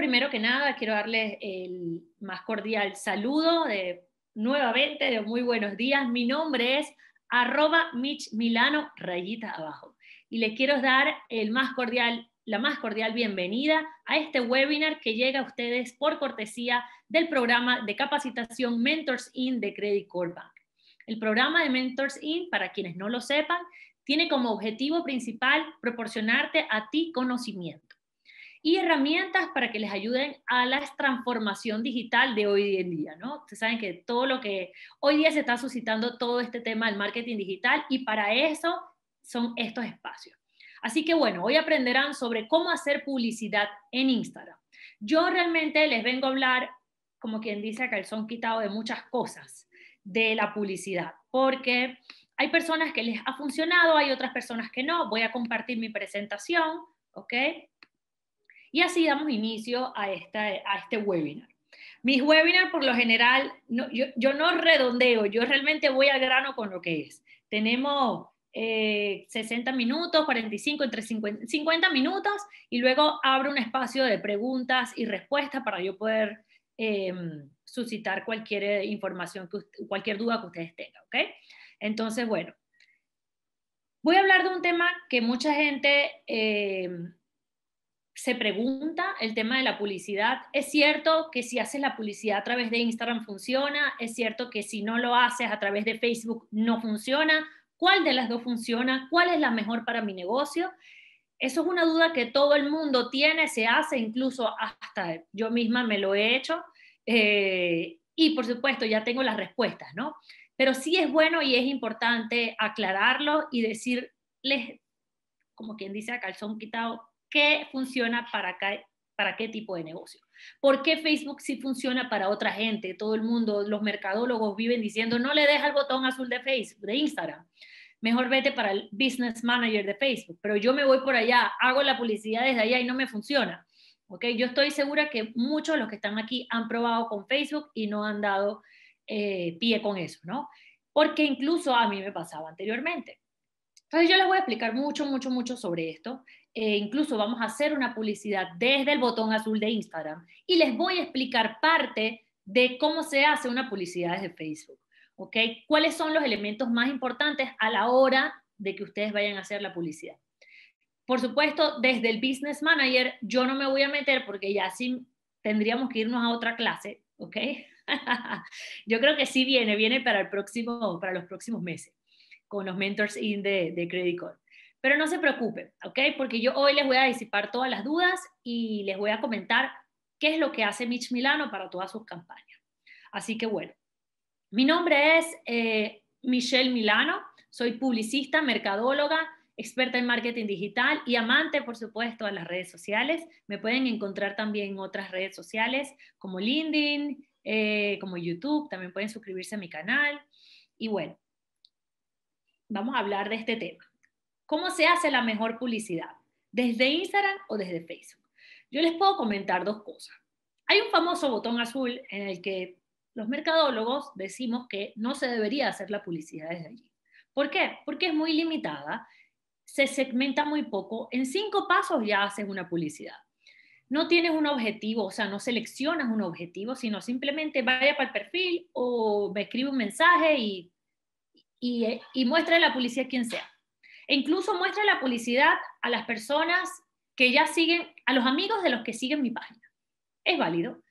primero que nada, quiero darles el más cordial saludo de nuevamente, de muy buenos días. Mi nombre es arroba Mitch Milano, rayita abajo. Y les quiero dar el más cordial, la más cordial bienvenida a este webinar que llega a ustedes por cortesía del programa de capacitación Mentors In de Credit Core Bank. El programa de Mentors In, para quienes no lo sepan, tiene como objetivo principal proporcionarte a ti conocimiento y herramientas para que les ayuden a la transformación digital de hoy en día, ¿no? Ustedes saben que todo lo que hoy día se está suscitando todo este tema del marketing digital y para eso son estos espacios. Así que bueno, hoy aprenderán sobre cómo hacer publicidad en Instagram. Yo realmente les vengo a hablar, como quien dice el son quitado, de muchas cosas de la publicidad, porque hay personas que les ha funcionado, hay otras personas que no. Voy a compartir mi presentación, ¿ok? Y así damos inicio a, esta, a este webinar. Mis webinars, por lo general, yo, yo, no redondeo, yo realmente voy al grano con lo que es. Tenemos 60 eh, minutos, 45, entre 50, minutos, y luego abro un espacio de preguntas y respuestas para yo poder em, suscitar cualquier eh, información, que cualquier duda que ustedes tengan, okay Entonces, bueno, voy a hablar de un tema que mucha gente... Em, se pregunta el tema de la publicidad. Es cierto que si haces la publicidad a través de Instagram funciona, es cierto que si no lo haces a través de Facebook no funciona. ¿Cuál de las dos funciona? ¿Cuál es la mejor para mi negocio? Eso es una duda que todo el mundo tiene, se hace, incluso hasta yo misma me lo he hecho. Eh, y por supuesto, ya tengo las respuestas, ¿no? Pero sí es bueno y es importante aclararlo y decirles, como quien dice a calzón quitado, qué funciona para, qué, para qué tipo de negocio. ¿Por qué Facebook sí funciona para otra gente? Todo el mundo, los mercadólogos viven diciendo, no le deja el botón azul de Facebook, de Instagram. Mejor vete para el business manager de Facebook. Pero yo me voy por allá, hago la publicidad desde allá y no me funciona. Okay, Yo estoy segura que muchos de los que están aquí han probado con Facebook y no han dado eh, pie con eso, ¿no? Porque incluso a mí me pasaba anteriormente. Entonces yo les voy a explicar mucho, mucho, mucho sobre esto. Eh, incluso vamos a hacer una publicidad desde el botón azul de Instagram y les voy a explicar parte de cómo se hace una publicidad desde Facebook. ¿Ok? ¿Cuáles son los elementos más importantes a la hora de que ustedes vayan a hacer la publicidad? Por supuesto, desde el Business Manager yo no me voy a meter porque ya sí tendríamos que irnos a otra clase, ¿ok? yo creo que sí viene, viene para, el próximo, para los próximos meses con los mentors in de, de Credit Pero no se preocupen, ¿ok? Porque yo hoy les voy a disipar todas las dudas y les voy a comentar qué es lo que hace Mitch Milano para todas sus campañas. Así que bueno, mi nombre es eh, Michelle Milano, soy publicista, mercadóloga, experta en marketing digital y amante, por supuesto, de las redes sociales. Me pueden encontrar también en otras redes sociales como LinkedIn, eh, como YouTube, también pueden suscribirse a mi canal. Y bueno, vamos a hablar de este tema. ¿Cómo se hace la mejor publicidad? ¿Desde Instagram o desde Facebook? Yo les puedo comentar dos cosas. Hay un famoso botón azul en el que los mercadólogos decimos que no se debería hacer la publicidad desde allí. ¿Por qué? Porque es muy limitada, se segmenta muy poco, en cinco pasos ya haces una publicidad. No tienes un objetivo, o sea, no seleccionas un objetivo, sino simplemente vaya para el perfil o me escribe un mensaje y eh, y, muestra la publicidad quien sea. E incluso muestra la publicidad a las personas que ya siguen, a los amigos de los que siguen mi página. Es válido.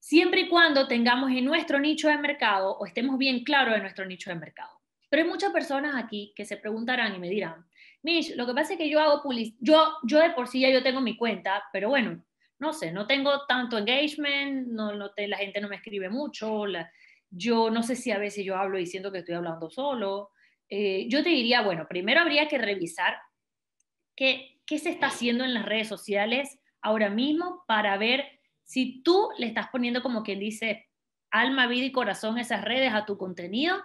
Siempre y cuando tengamos en nuestro nicho de mercado o estemos bien claros de nuestro nicho de mercado. Pero hay muchas personas aquí que se preguntarán y me dirán, Mish, lo que pasa es que yo hago publicidad, yo, yo de por sí ya yo tengo mi cuenta, pero bueno, no sé, no tengo tanto engagement, no, no la gente no me escribe mucho, yo no sé si a veces yo hablo diciendo que estoy hablando solo. Eh, yo te diría, bueno, primero habría que revisar qué, qué se está haciendo en las redes sociales ahora mismo para ver si tú le estás poniendo como quien dice alma, vida y corazón esas redes a tu contenido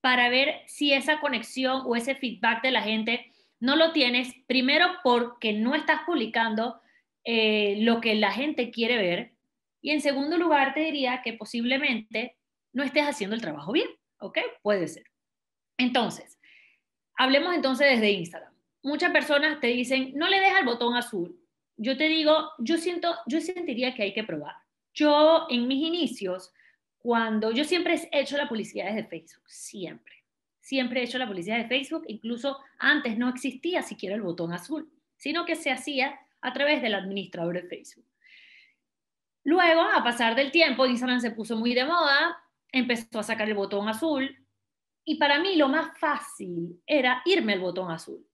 para ver si esa conexión o ese feedback de la gente no lo tienes, primero porque no estás publicando eh, lo que la gente quiere ver y en segundo lugar, te diría que posiblemente no estés haciendo el trabajo bien, ¿ok? Puede ser. Entonces, hablemos entonces desde Instagram. Muchas personas te dicen, no le des el botón azul. Yo te digo, yo siento, yo sentiría que hay que probar. Yo en mis inicios, cuando yo siempre he hecho la publicidad desde Facebook, siempre. Siempre he hecho la publicidad de Facebook, incluso antes no existía siquiera el botón azul, sino que se hacía a través del administrador de Facebook. Luego, a pasar del tiempo, Instagram se puso muy de moda, empezó a sacar el botón azul y para mí lo más fácil era irme al botón azul.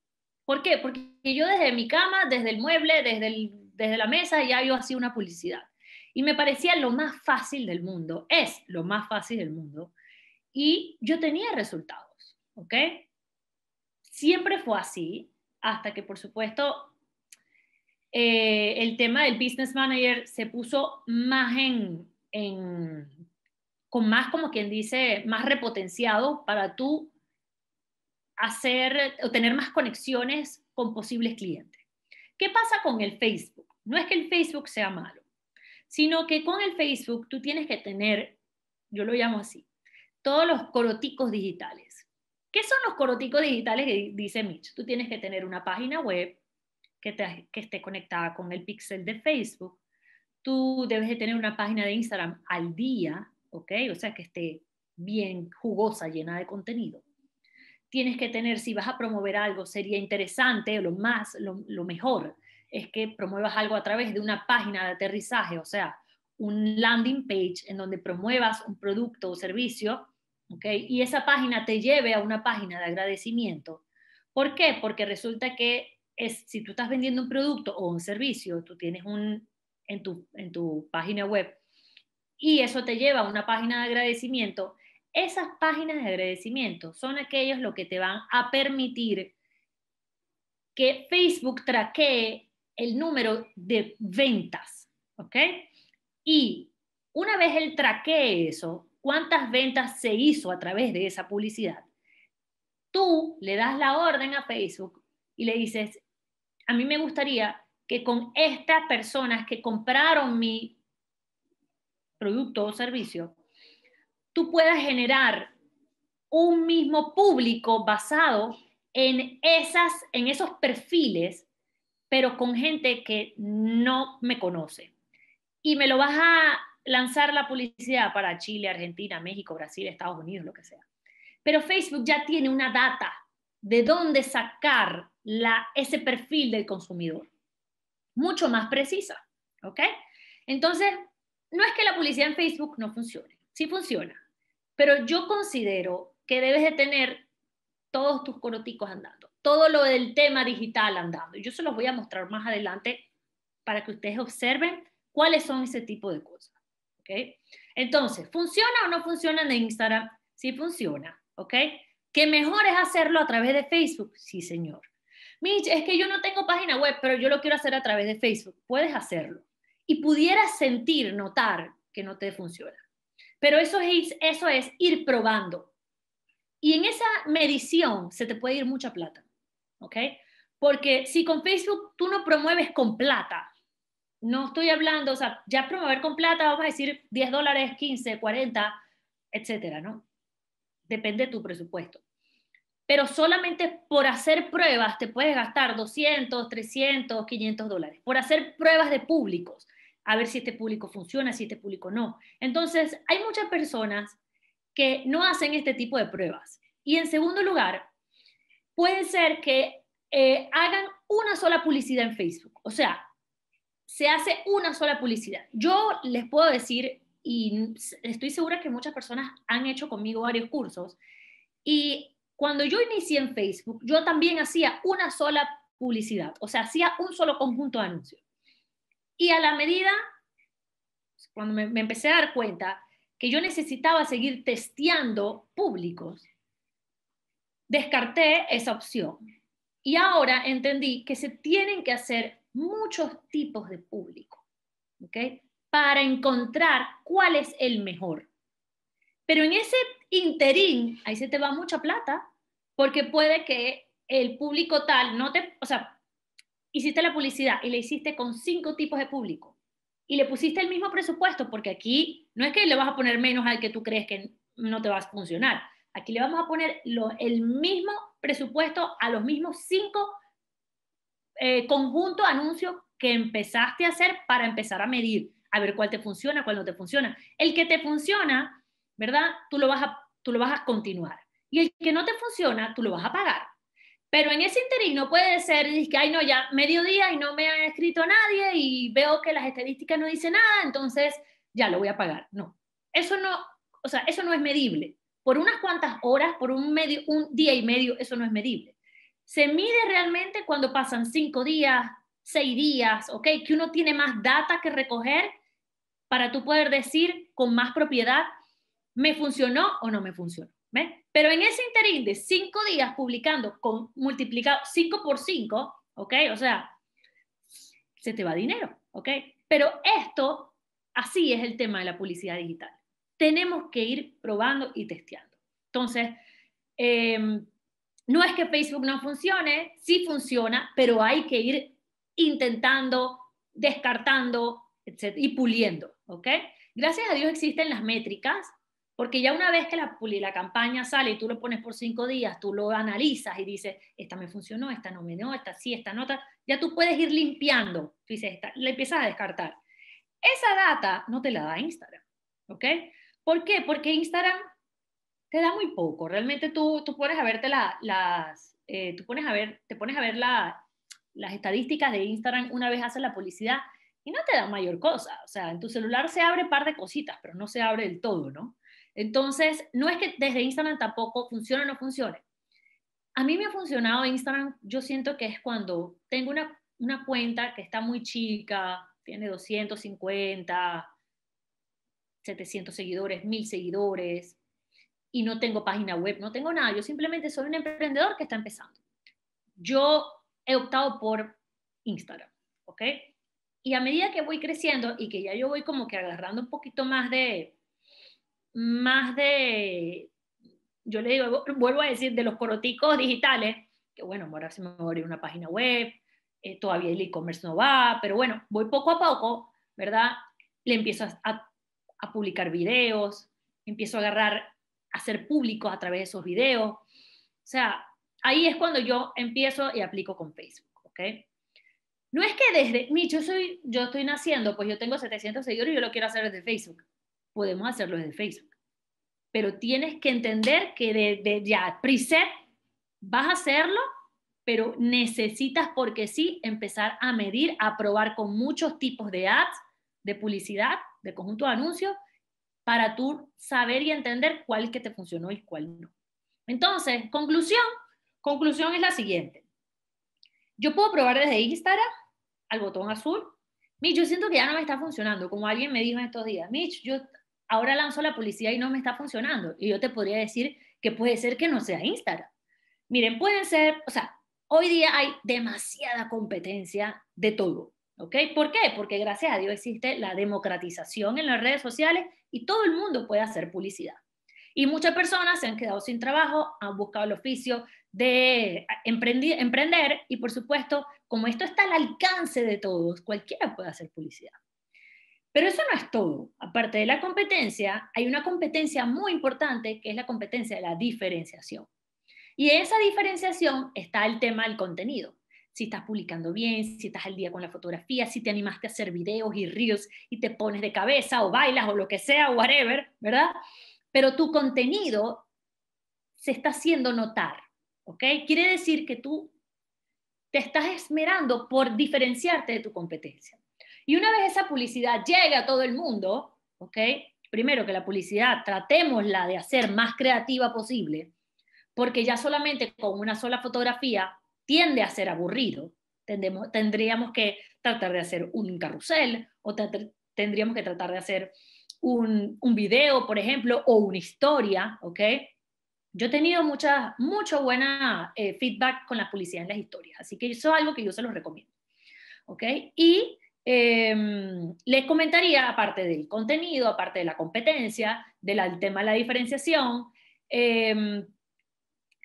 ¿Por qué? Porque yo desde mi cama, desde el mueble, desde, desde la mesa, ya yo hacía una publicidad. Y me parecía lo más fácil del mundo, es lo más fácil del mundo. Y yo tenía resultados, ¿ok? Siempre fue así, hasta que por supuesto eh, el tema del business manager se puso más en, con más como quien dice, más repotenciado para tú hacer o tener más conexiones con posibles clientes. ¿Qué pasa con el Facebook? No es que el Facebook sea malo, sino que con el Facebook tú tienes que tener, yo lo llamo así, todos los coroticos digitales. ¿Qué son los coroticos digitales dice Mitch? Tú tienes que tener una página web, que, esté conectada con el pixel de Facebook. Tú debes de tener una página de Instagram al día, ¿ok? O sea, que esté bien jugosa, llena de contenido. Tienes que tener, si vas a promover algo, sería interesante, lo más, lo, mejor, es que promuevas algo a través de una página de aterrizaje, o sea, un landing page en donde promuevas un producto o servicio, ok y esa página te lleve a una página de agradecimiento. ¿Por qué? Porque resulta que es, si tú estás vendiendo un producto o un servicio, tú tienes un, en, tu, página web y eso te lleva a una página de agradecimiento, esas páginas de agradecimiento son aquellos lo que te van a permitir que Facebook traquee el número de ventas, ¿ok? Y una vez él traquee eso, cuántas ventas se hizo a través de esa publicidad, tú le das la orden a Facebook y le dices, a mí me gustaría que con estas personas que compraron mi producto o servicio, tú puedas generar un mismo público basado en, esas, en esos perfiles, pero con gente que no me conoce. Y me lo vas a lanzar la publicidad para Chile, Argentina, México, Brasil, Estados Unidos, lo que sea. Pero Facebook ya tiene una data de dónde sacar ese perfil del consumidor. Mucho más precisa, ¿ok? Entonces, no es que la publicidad en Facebook no funcione, sí funciona, pero yo considero que debes de tener todos tus coroticos andando, todo lo del tema digital andando. Yo se los voy a mostrar más adelante para que ustedes observen cuáles son ese tipo de cosas, ¿ok? Entonces, ¿funciona o no funciona en Instagram? Sí funciona, ¿ok? ¿Qué mejor es hacerlo a través de Facebook? Sí, señor. Mitch, es que yo no tengo página web, pero yo lo quiero hacer a través de Facebook. Puedes hacerlo. Y pudieras sentir, notar que no te funciona. Pero eso es, eso es ir probando. Y en esa medición se te puede ir mucha plata. ¿Ok? Porque si con Facebook tú no promueves con plata, no estoy hablando, o sea, ya promover con plata, vamos a decir 10 dólares, 15, 40, etcétera, ¿no? Depende de tu presupuesto pero solamente por hacer pruebas te puedes gastar 200, 300, 500 dólares, por hacer pruebas de públicos, a ver si este público funciona, si este público no. Entonces, hay muchas personas que no hacen este tipo de pruebas. Y en segundo lugar, puede ser que eh, hagan una sola publicidad en Facebook, o sea, se hace una sola publicidad. Yo les puedo decir, y estoy segura que muchas personas han hecho conmigo varios cursos, y cuando yo inicié en Facebook, yo también hacía una sola publicidad, o sea, hacía un solo conjunto de anuncios. Y a la medida, cuando me, empecé a dar cuenta que yo necesitaba seguir testeando públicos, descarté esa opción. Y ahora entendí que se tienen que hacer muchos tipos de público, ¿ok? Para encontrar cuál es el mejor. Pero en ese interín, ahí se te va mucha plata, porque puede que el público tal no te, o sea, hiciste la publicidad y le hiciste con cinco tipos de público y le pusiste el mismo presupuesto, porque aquí no es que le vas a poner menos al que tú crees que no te va a funcionar. Aquí le vamos a poner el mismo presupuesto a los mismos cinco conjuntos eh, conjunto anuncios que empezaste a hacer para empezar a medir, a ver cuál te funciona, cuál no te funciona. El que te funciona, ¿verdad? Tú lo vas a, tú lo vas a continuar. Y el que no te funciona, tú lo vas a pagar. Pero en ese interino puede ser que, ay, no, ya mediodía y no me ha escrito nadie y veo que las estadísticas no dicen nada, entonces ya lo voy a pagar. No, eso no, o sea, eso no es medible. Por unas cuantas horas, por un, medio, un día y medio, eso no es medible. Se mide realmente cuando pasan cinco días, seis días, ¿ok? Que uno tiene más data que recoger para tú poder decir con más propiedad ¿Me funcionó o no me funcionó? Pero en ese interín de cinco días publicando con multiplicado cinco por cinco, ¿ok? O sea, se te va dinero, ¿ok? Pero esto, así es el tema de la publicidad digital. Tenemos que ir probando y testeando. Entonces, em, no es que Facebook no funcione, sí funciona, pero hay que ir intentando, descartando, y puliendo, ¿ok? Gracias a Dios existen las métricas porque ya una vez que la, la campaña sale y tú lo pones por cinco días, tú lo analizas y dices, esta me funcionó, esta no me dio, esta sí, esta no, ya tú puedes ir limpiando, tú dices, esta, la empiezas a descartar. Esa data no te la da Instagram, ¿ok? ¿Por qué? Porque Instagram te da muy poco, realmente tú, tú pones a las, eh, ver, te pones a ver las estadísticas de Instagram una vez haces la publicidad y no te da mayor cosa, o sea, en tu celular se abre un par de cositas, pero no se abre del todo, ¿no? Entonces, no es que desde Instagram tampoco funcione o no funcione. A mí me ha funcionado Instagram, yo siento que es cuando tengo una, cuenta que está muy chica, tiene 250, 700 seguidores, 1000 seguidores, y no tengo página web, no tengo nada, yo simplemente soy un emprendedor que está empezando. Yo he optado por Instagram, ¿ok? Y a medida que voy creciendo y que ya yo voy como que agarrando un poquito más de, más de, yo le digo, vuelvo a decir, de los coroticos digitales, que bueno, ahora se me va una página web, eh, todavía el e-commerce no va, pero bueno, voy poco a poco, ¿verdad? Le empiezo a, a, publicar videos, empiezo a agarrar, a hacer público a través de esos videos. O sea, ahí es cuando yo empiezo y aplico con Facebook, ¿ok? No es que desde, mi, yo soy, yo estoy naciendo, pues yo tengo 700 seguidores y yo lo quiero hacer desde Facebook podemos hacerlo desde Facebook. Pero tienes que entender que desde ya preset vas a hacerlo, pero necesitas porque sí empezar a medir, a probar con muchos tipos de ads, de publicidad, de conjunto de anuncios, para tú saber y entender cuál es que te funcionó y cuál no. Entonces, conclusión, conclusión es la siguiente. Yo puedo probar desde Instagram al botón azul. Mitch, yo siento que ya no me está funcionando, como alguien me dijo en estos días. Mitch, yo ahora lanzo la publicidad y no me está funcionando. Y yo te podría decir que puede ser que no sea Instagram. Miren, pueden ser, o sea, hoy día hay demasiada competencia de todo. ¿Ok? ¿Por qué? Porque gracias a Dios existe la democratización en las redes sociales y todo el mundo puede hacer publicidad. Y muchas personas se han quedado sin trabajo, han buscado el oficio de emprender y por supuesto, como esto está al alcance de todos, cualquiera puede hacer publicidad. Pero eso no es todo. Aparte de la competencia, hay una competencia muy importante que es la competencia de la diferenciación. Y en esa diferenciación está el tema del contenido. Si estás publicando bien, si estás al día con la fotografía, si te animaste a hacer videos y ríos y te pones de cabeza o bailas o lo que sea, whatever, ¿verdad? Pero tu contenido se está haciendo notar, ¿ok? Quiere decir que tú te estás esmerando por diferenciarte de tu competencia. Y una vez esa publicidad llegue a todo el mundo, ¿ok? Primero que la publicidad tratémosla de hacer más creativa posible, porque ya solamente con una sola fotografía tiende a ser aburrido. tendríamos que tratar de hacer un carrusel o tendríamos que tratar de hacer un, video, por ejemplo, o una historia, ¿ok? Yo he tenido mucha, mucho buena eh, feedback con la publicidad en las historias, así que eso es algo que yo se los recomiendo, ¿ok? Y Em, les comentaría, aparte del contenido, aparte de la competencia, del tema de la diferenciación, em,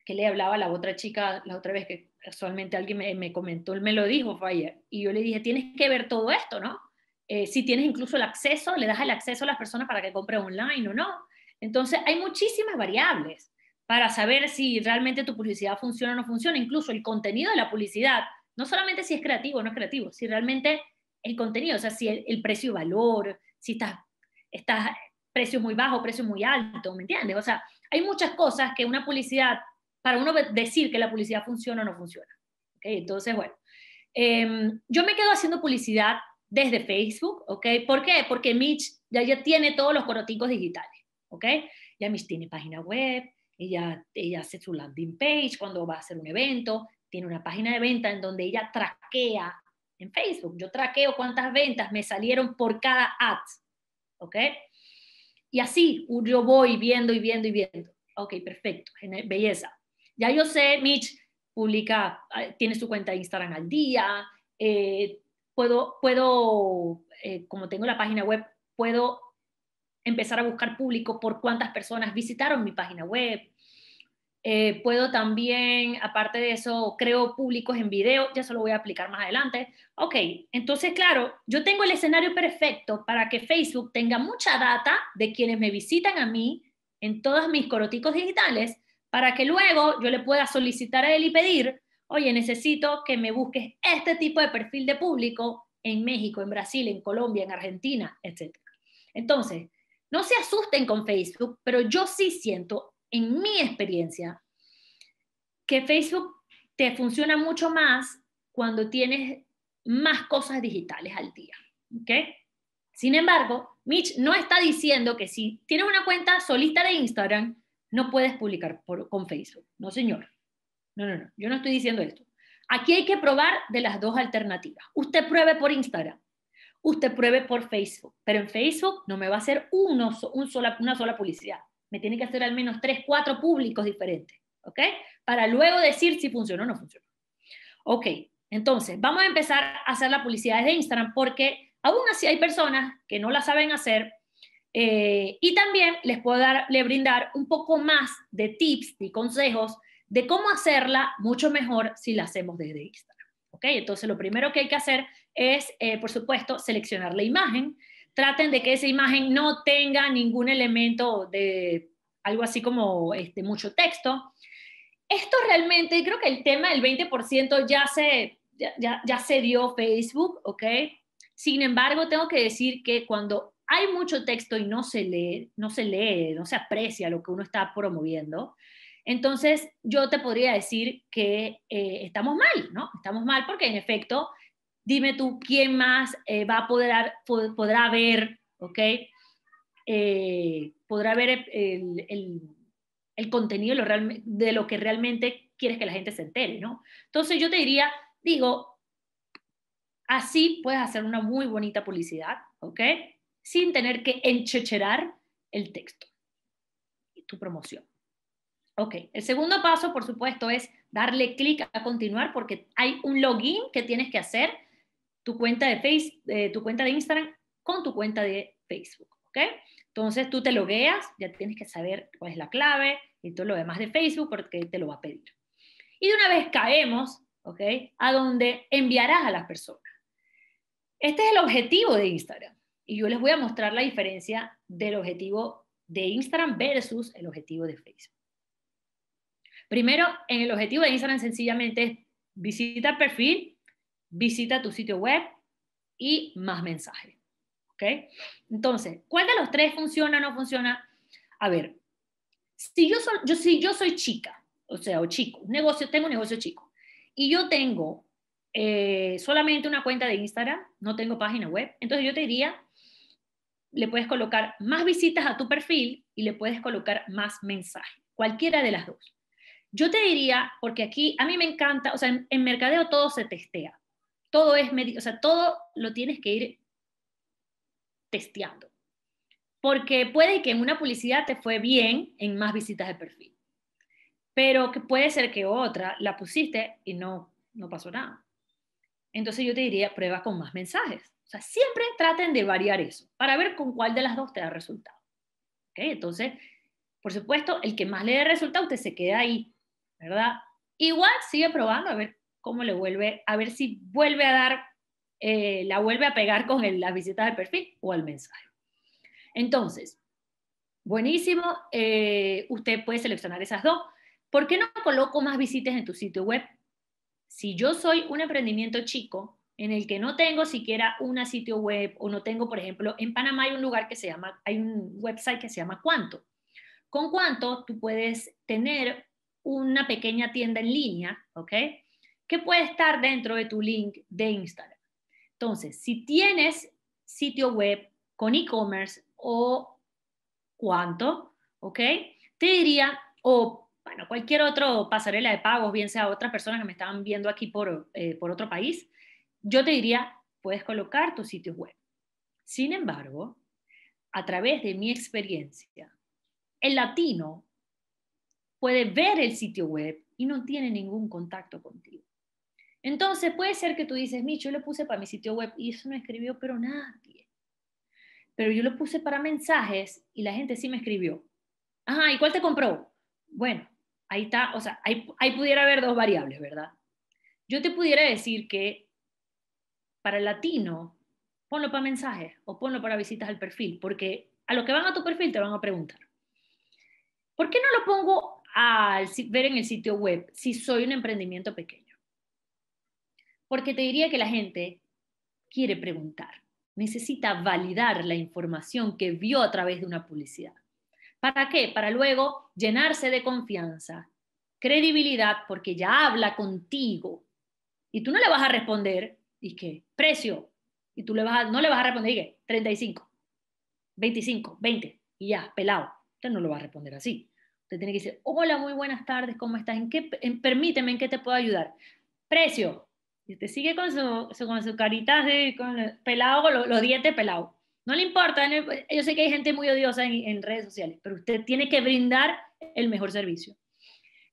que le hablaba la otra chica la otra vez que casualmente alguien me, comentó, él me lo dijo y yo le dije, tienes que ver todo esto, ¿no? Eh, si tienes incluso el acceso, le das el acceso a las personas para que compren online o no. Entonces, hay muchísimas variables para saber si realmente tu publicidad funciona o no funciona, incluso el contenido de la publicidad, no solamente si es creativo o no es creativo, si realmente el contenido, o sea, si el, precio y valor, si estás, estás precio muy bajo, precio muy alto, ¿me entiendes? O sea, hay muchas cosas que una publicidad, para uno decir que la publicidad funciona o no funciona. ¿okay? Entonces, bueno, em, yo me quedo haciendo publicidad desde Facebook, ¿ok? ¿Por qué? Porque Mitch ya, ya tiene todos los coroticos digitales, ¿ok? Ya Mitch tiene página web, ella, ella hace su landing page cuando va a hacer un evento, tiene una página de venta en donde ella traquea en Facebook. Yo traqueo cuántas ventas me salieron por cada ad. ¿Ok? Y así yo voy viendo y viendo y viendo. Ok, perfecto. Belleza. Ya yo sé, Mitch publica, eh, tiene su cuenta de Instagram al día. Eh, puedo, puedo eh, como tengo la página web, puedo empezar a buscar público por cuántas personas visitaron mi página web, eh, puedo también, aparte de eso, creo públicos en video, ya se lo voy a aplicar más adelante. Ok, entonces, claro, yo tengo el escenario perfecto para que Facebook tenga mucha data de quienes me visitan a mí en todos mis coroticos digitales, para que luego yo le pueda solicitar a él y pedir, oye, necesito que me busques este tipo de perfil de público en México, en Brasil, en Colombia, en Argentina, etc. Entonces, no se asusten con Facebook, pero yo sí siento en mi experiencia, que Facebook te funciona mucho más cuando tienes más cosas digitales al día. ¿okay? Sin embargo, Mitch no está diciendo que si tienes una cuenta solista de Instagram, no puedes publicar con Facebook. No, señor. No, no, no. Yo no estoy diciendo esto. Aquí hay que probar de las dos alternativas. Usted pruebe por Instagram, usted pruebe por Facebook, pero en Facebook no me va a hacer uno, una sola publicidad me tiene que hacer al menos tres, cuatro públicos diferentes, ¿ok? Para luego decir si funcionó o no funcionó. Ok, entonces, vamos a empezar a hacer la publicidad de Instagram porque aún así hay personas que no la saben hacer eh, y también les puedo dar, les brindar un poco más de tips y consejos de cómo hacerla mucho mejor si la hacemos desde Instagram. ¿ok? Entonces, lo primero que hay que hacer es, eh, por supuesto, seleccionar la imagen. Traten de que esa imagen no tenga ningún elemento de algo así como este, mucho texto. Esto realmente, creo que el tema del 20% ya se, ya, ya, se dio Facebook, ¿ok? Sin embargo, tengo que decir que cuando hay mucho texto y no se lee, no se lee, no se aprecia lo que uno está promoviendo, entonces yo te podría decir que eh, estamos mal, ¿no? Estamos mal porque en efecto, dime tú quién más eh, va a poder, podrá ver, ¿ok? Eh, podrá ver el, contenido lo de lo que realmente quieres que la gente se entere, ¿no? Entonces yo te diría, digo, así puedes hacer una muy bonita publicidad, ¿ok? Sin tener que enchecherar el texto y tu promoción. Ok, el segundo paso, por supuesto, es darle clic a continuar porque hay un login que tienes que hacer tu cuenta de Facebook, eh, tu cuenta de Instagram con tu cuenta de Facebook. Entonces tú te logueas, ya tienes que saber cuál es la clave y todo lo demás de Facebook porque te lo va a pedir. Y de una vez caemos, ¿ok? A donde enviarás a las personas. Este es el objetivo de Instagram. Y yo les voy a mostrar la diferencia del objetivo de Instagram versus el objetivo de Facebook. Primero, en el objetivo de Instagram sencillamente es visita perfil, visita tu sitio web y más mensajes. ¿ok? Entonces, ¿cuál de los tres funciona o no funciona? A ver, si yo, soy, yo, si yo soy chica, o sea, o chico, negocio, tengo un negocio chico, y yo tengo eh, solamente una cuenta de Instagram, no tengo página web, entonces yo te diría, le puedes colocar más visitas a tu perfil y le puedes colocar más mensajes, cualquiera de las dos. Yo te diría, porque aquí a mí me encanta, o sea, en, en mercadeo todo se testea, todo es, o sea, todo lo tienes que ir testeando. Porque puede que en una publicidad te fue bien en más visitas de perfil, pero que puede ser que otra la pusiste y no, no pasó nada. Entonces yo te diría, prueba con más mensajes. O sea, siempre traten de variar eso para ver con cuál de las dos te da resultado. Entonces, por supuesto, el que más le dé resultado, usted se queda ahí, ¿verdad? Igual sigue probando a ver cómo le vuelve, a ver si vuelve a dar eh, la vuelve a pegar con las visitas de perfil o al mensaje. Entonces, buenísimo, eh, usted puede seleccionar esas dos. ¿Por qué no coloco más visitas en tu sitio web? Si yo soy un emprendimiento chico en el que no tengo siquiera una sitio web o no tengo, por ejemplo, en Panamá hay un lugar que se llama, hay un website que se llama Cuanto. Con Cuanto tú puedes tener una pequeña tienda en línea, ¿ok? Que puede estar dentro de tu link de Instagram. Entonces, si tienes sitio web con e-commerce o cuánto, ¿ok? Te diría, o bueno, cualquier otro pasarela de pagos, bien sea otras personas que me estaban viendo aquí eh, por, otro país, yo te diría, puedes colocar tu sitio web. Sin embargo, a través de mi experiencia, el latino puede ver el sitio web y no tiene ningún contacto contigo. Entonces puede ser que tú dices, Micho, yo lo puse para mi sitio web y eso no escribió, pero nadie. Pero yo lo puse para mensajes y la gente sí me escribió. Ajá, ¿y cuál te compró? Bueno, ahí está, o sea, ahí, ahí pudiera haber dos variables, ¿verdad? Yo te pudiera decir que para el latino, ponlo para mensajes o ponlo para visitas al perfil, porque a los que van a tu perfil te van a preguntar. ¿Por qué no lo pongo al ver en el sitio web si soy un emprendimiento pequeño? porque te diría que la gente quiere preguntar, necesita validar la información que vio a través de una publicidad. ¿Para qué? Para luego llenarse de confianza, credibilidad, porque ya habla contigo. Y tú no le vas a responder, ¿y qué? Precio. Y tú le vas no le vas a responder, ¿y 35, 25, 20, y ya, pelado. Usted no lo va a responder así. Usted tiene que decir, hola, muy buenas tardes, ¿cómo estás? ¿En qué, permíteme, ¿en qué te puedo ayudar? Precio, y te sigue con su, con su carita con pelado, con los, dientes pelados. No le importa, yo sé que hay gente muy odiosa en, en, redes sociales, pero usted tiene que brindar el mejor servicio.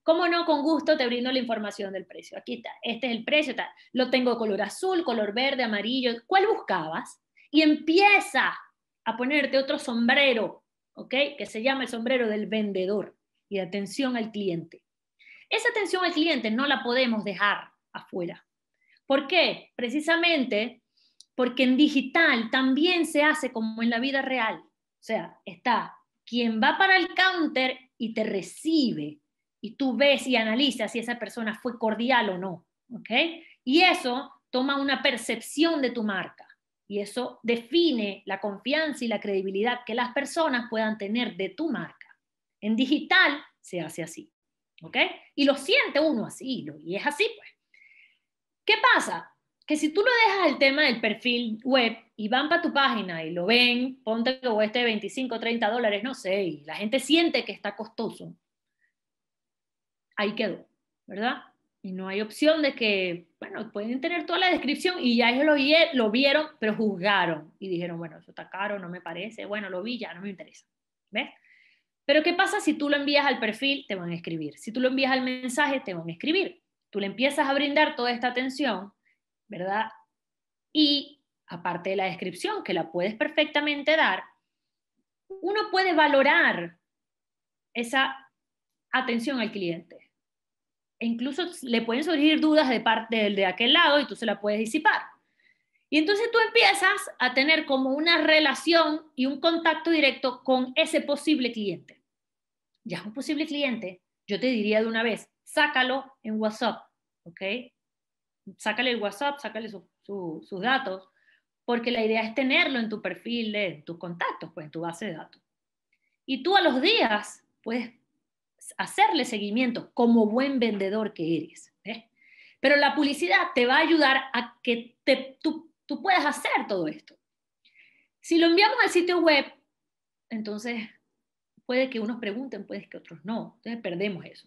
¿Cómo no? Con gusto te brindo la información del precio. Aquí está, este es el precio, está. lo tengo color azul, color verde, amarillo. ¿Cuál buscabas? Y empieza a ponerte otro sombrero, ¿ok? Que se llama el sombrero del vendedor y de atención al cliente. Esa atención al cliente no la podemos dejar afuera. ¿Por qué? Precisamente porque en digital también se hace como en la vida real. O sea, está quien va para el counter y te recibe y tú ves y analizas si esa persona fue cordial o no. ¿Ok? Y eso toma una percepción de tu marca y eso define la confianza y la credibilidad que las personas puedan tener de tu marca. En digital se hace así. ¿Ok? Y lo siente uno así y es así, pues. ¿Qué pasa? Que si tú lo dejas el tema del perfil web y van para tu página y lo ven, ponte que de 25, 30 dólares, no sé, y la gente siente que está costoso, ahí quedó, ¿verdad? Y no hay opción de que, bueno, pueden tener toda la descripción y ya ellos lo, lo vieron, pero juzgaron y dijeron, bueno, eso está caro, no me parece, bueno, lo vi, ya no me interesa, ¿ves? Pero ¿qué pasa si tú lo envías al perfil? Te van a escribir. Si tú lo envías al mensaje, te van a escribir. Tú le empiezas a brindar toda esta atención, ¿verdad? Y aparte de la descripción, que la puedes perfectamente dar, uno puede valorar esa atención al cliente. E incluso le pueden surgir dudas de parte del de aquel lado y tú se la puedes disipar. Y entonces tú empiezas a tener como una relación y un contacto directo con ese posible cliente. Ya es un posible cliente, yo te diría de una vez, sácalo en WhatsApp, ¿ok? Sácale el WhatsApp, sácale sus datos, porque la idea es tenerlo en tu perfil, en tus contactos, pues en tu base de datos. Y tú a los días puedes hacerle seguimiento como buen vendedor que eres. Pero la publicidad te va a ayudar a que te, tú, tú puedas hacer todo esto. Si lo enviamos al sitio web, entonces puede que unos pregunten, puede que otros no. Entonces perdemos eso.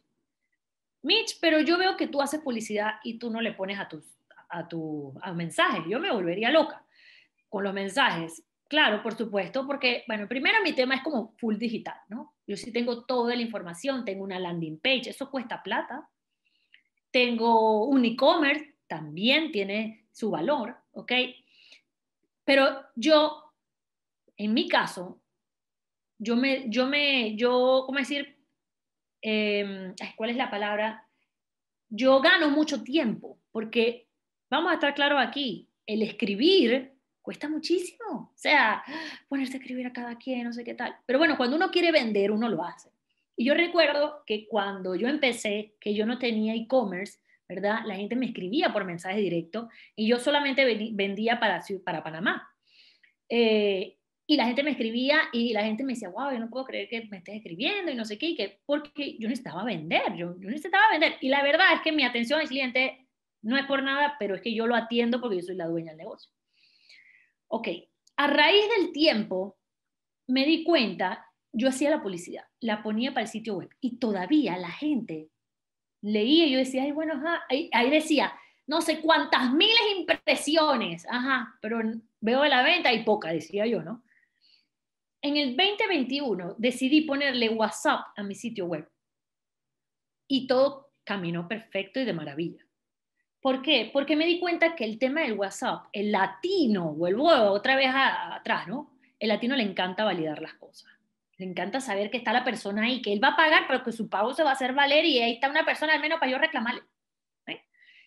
Mitch, pero yo veo que tú haces publicidad y tú no le pones a tus a tu a mensajes. Yo me volvería loca con los mensajes. Claro, por supuesto, porque, bueno, primero mi tema es como full digital, ¿no? Yo sí tengo toda la información, tengo una landing page, eso cuesta plata. Tengo un e-commerce, también tiene su valor, ¿ok? Pero yo, en mi caso, yo me, yo me, yo, ¿cómo decir? Em, ¿cuál es la palabra? Yo gano mucho tiempo, porque vamos a estar claros aquí, el escribir cuesta muchísimo, o sea, ponerse a escribir a cada quien, no sé qué tal. Pero bueno, cuando uno quiere vender, uno lo hace. Y yo recuerdo que cuando yo empecé, que yo no tenía e-commerce, ¿verdad? La gente me escribía por mensaje directo y yo solamente vendía para, para Panamá. Eh, y la gente me escribía y la gente me decía, wow, yo no puedo creer que me estés escribiendo y no sé qué, porque yo necesitaba vender, yo, yo necesitaba vender. Y la verdad es que mi atención al cliente no es por nada, pero es que yo lo atiendo porque yo soy la dueña del negocio. Ok, a raíz del tiempo me di cuenta, yo hacía la publicidad, la ponía para el sitio web y todavía la gente leía y yo decía, ay, bueno, Ahí, ahí, decía, no sé cuántas miles impresiones, ajá, pero veo de la venta y poca, decía yo, ¿no? En el 2021 decidí ponerle WhatsApp a mi sitio web y todo caminó perfecto y de maravilla. ¿Por qué? Porque me di cuenta que el tema del WhatsApp, el latino, vuelvo otra vez atrás, ¿no? El latino le encanta validar las cosas. Le encanta saber que está la persona ahí, que él va a pagar, pero que su pago se va a hacer valer y ahí está una persona al menos para yo reclamarle. ¿eh?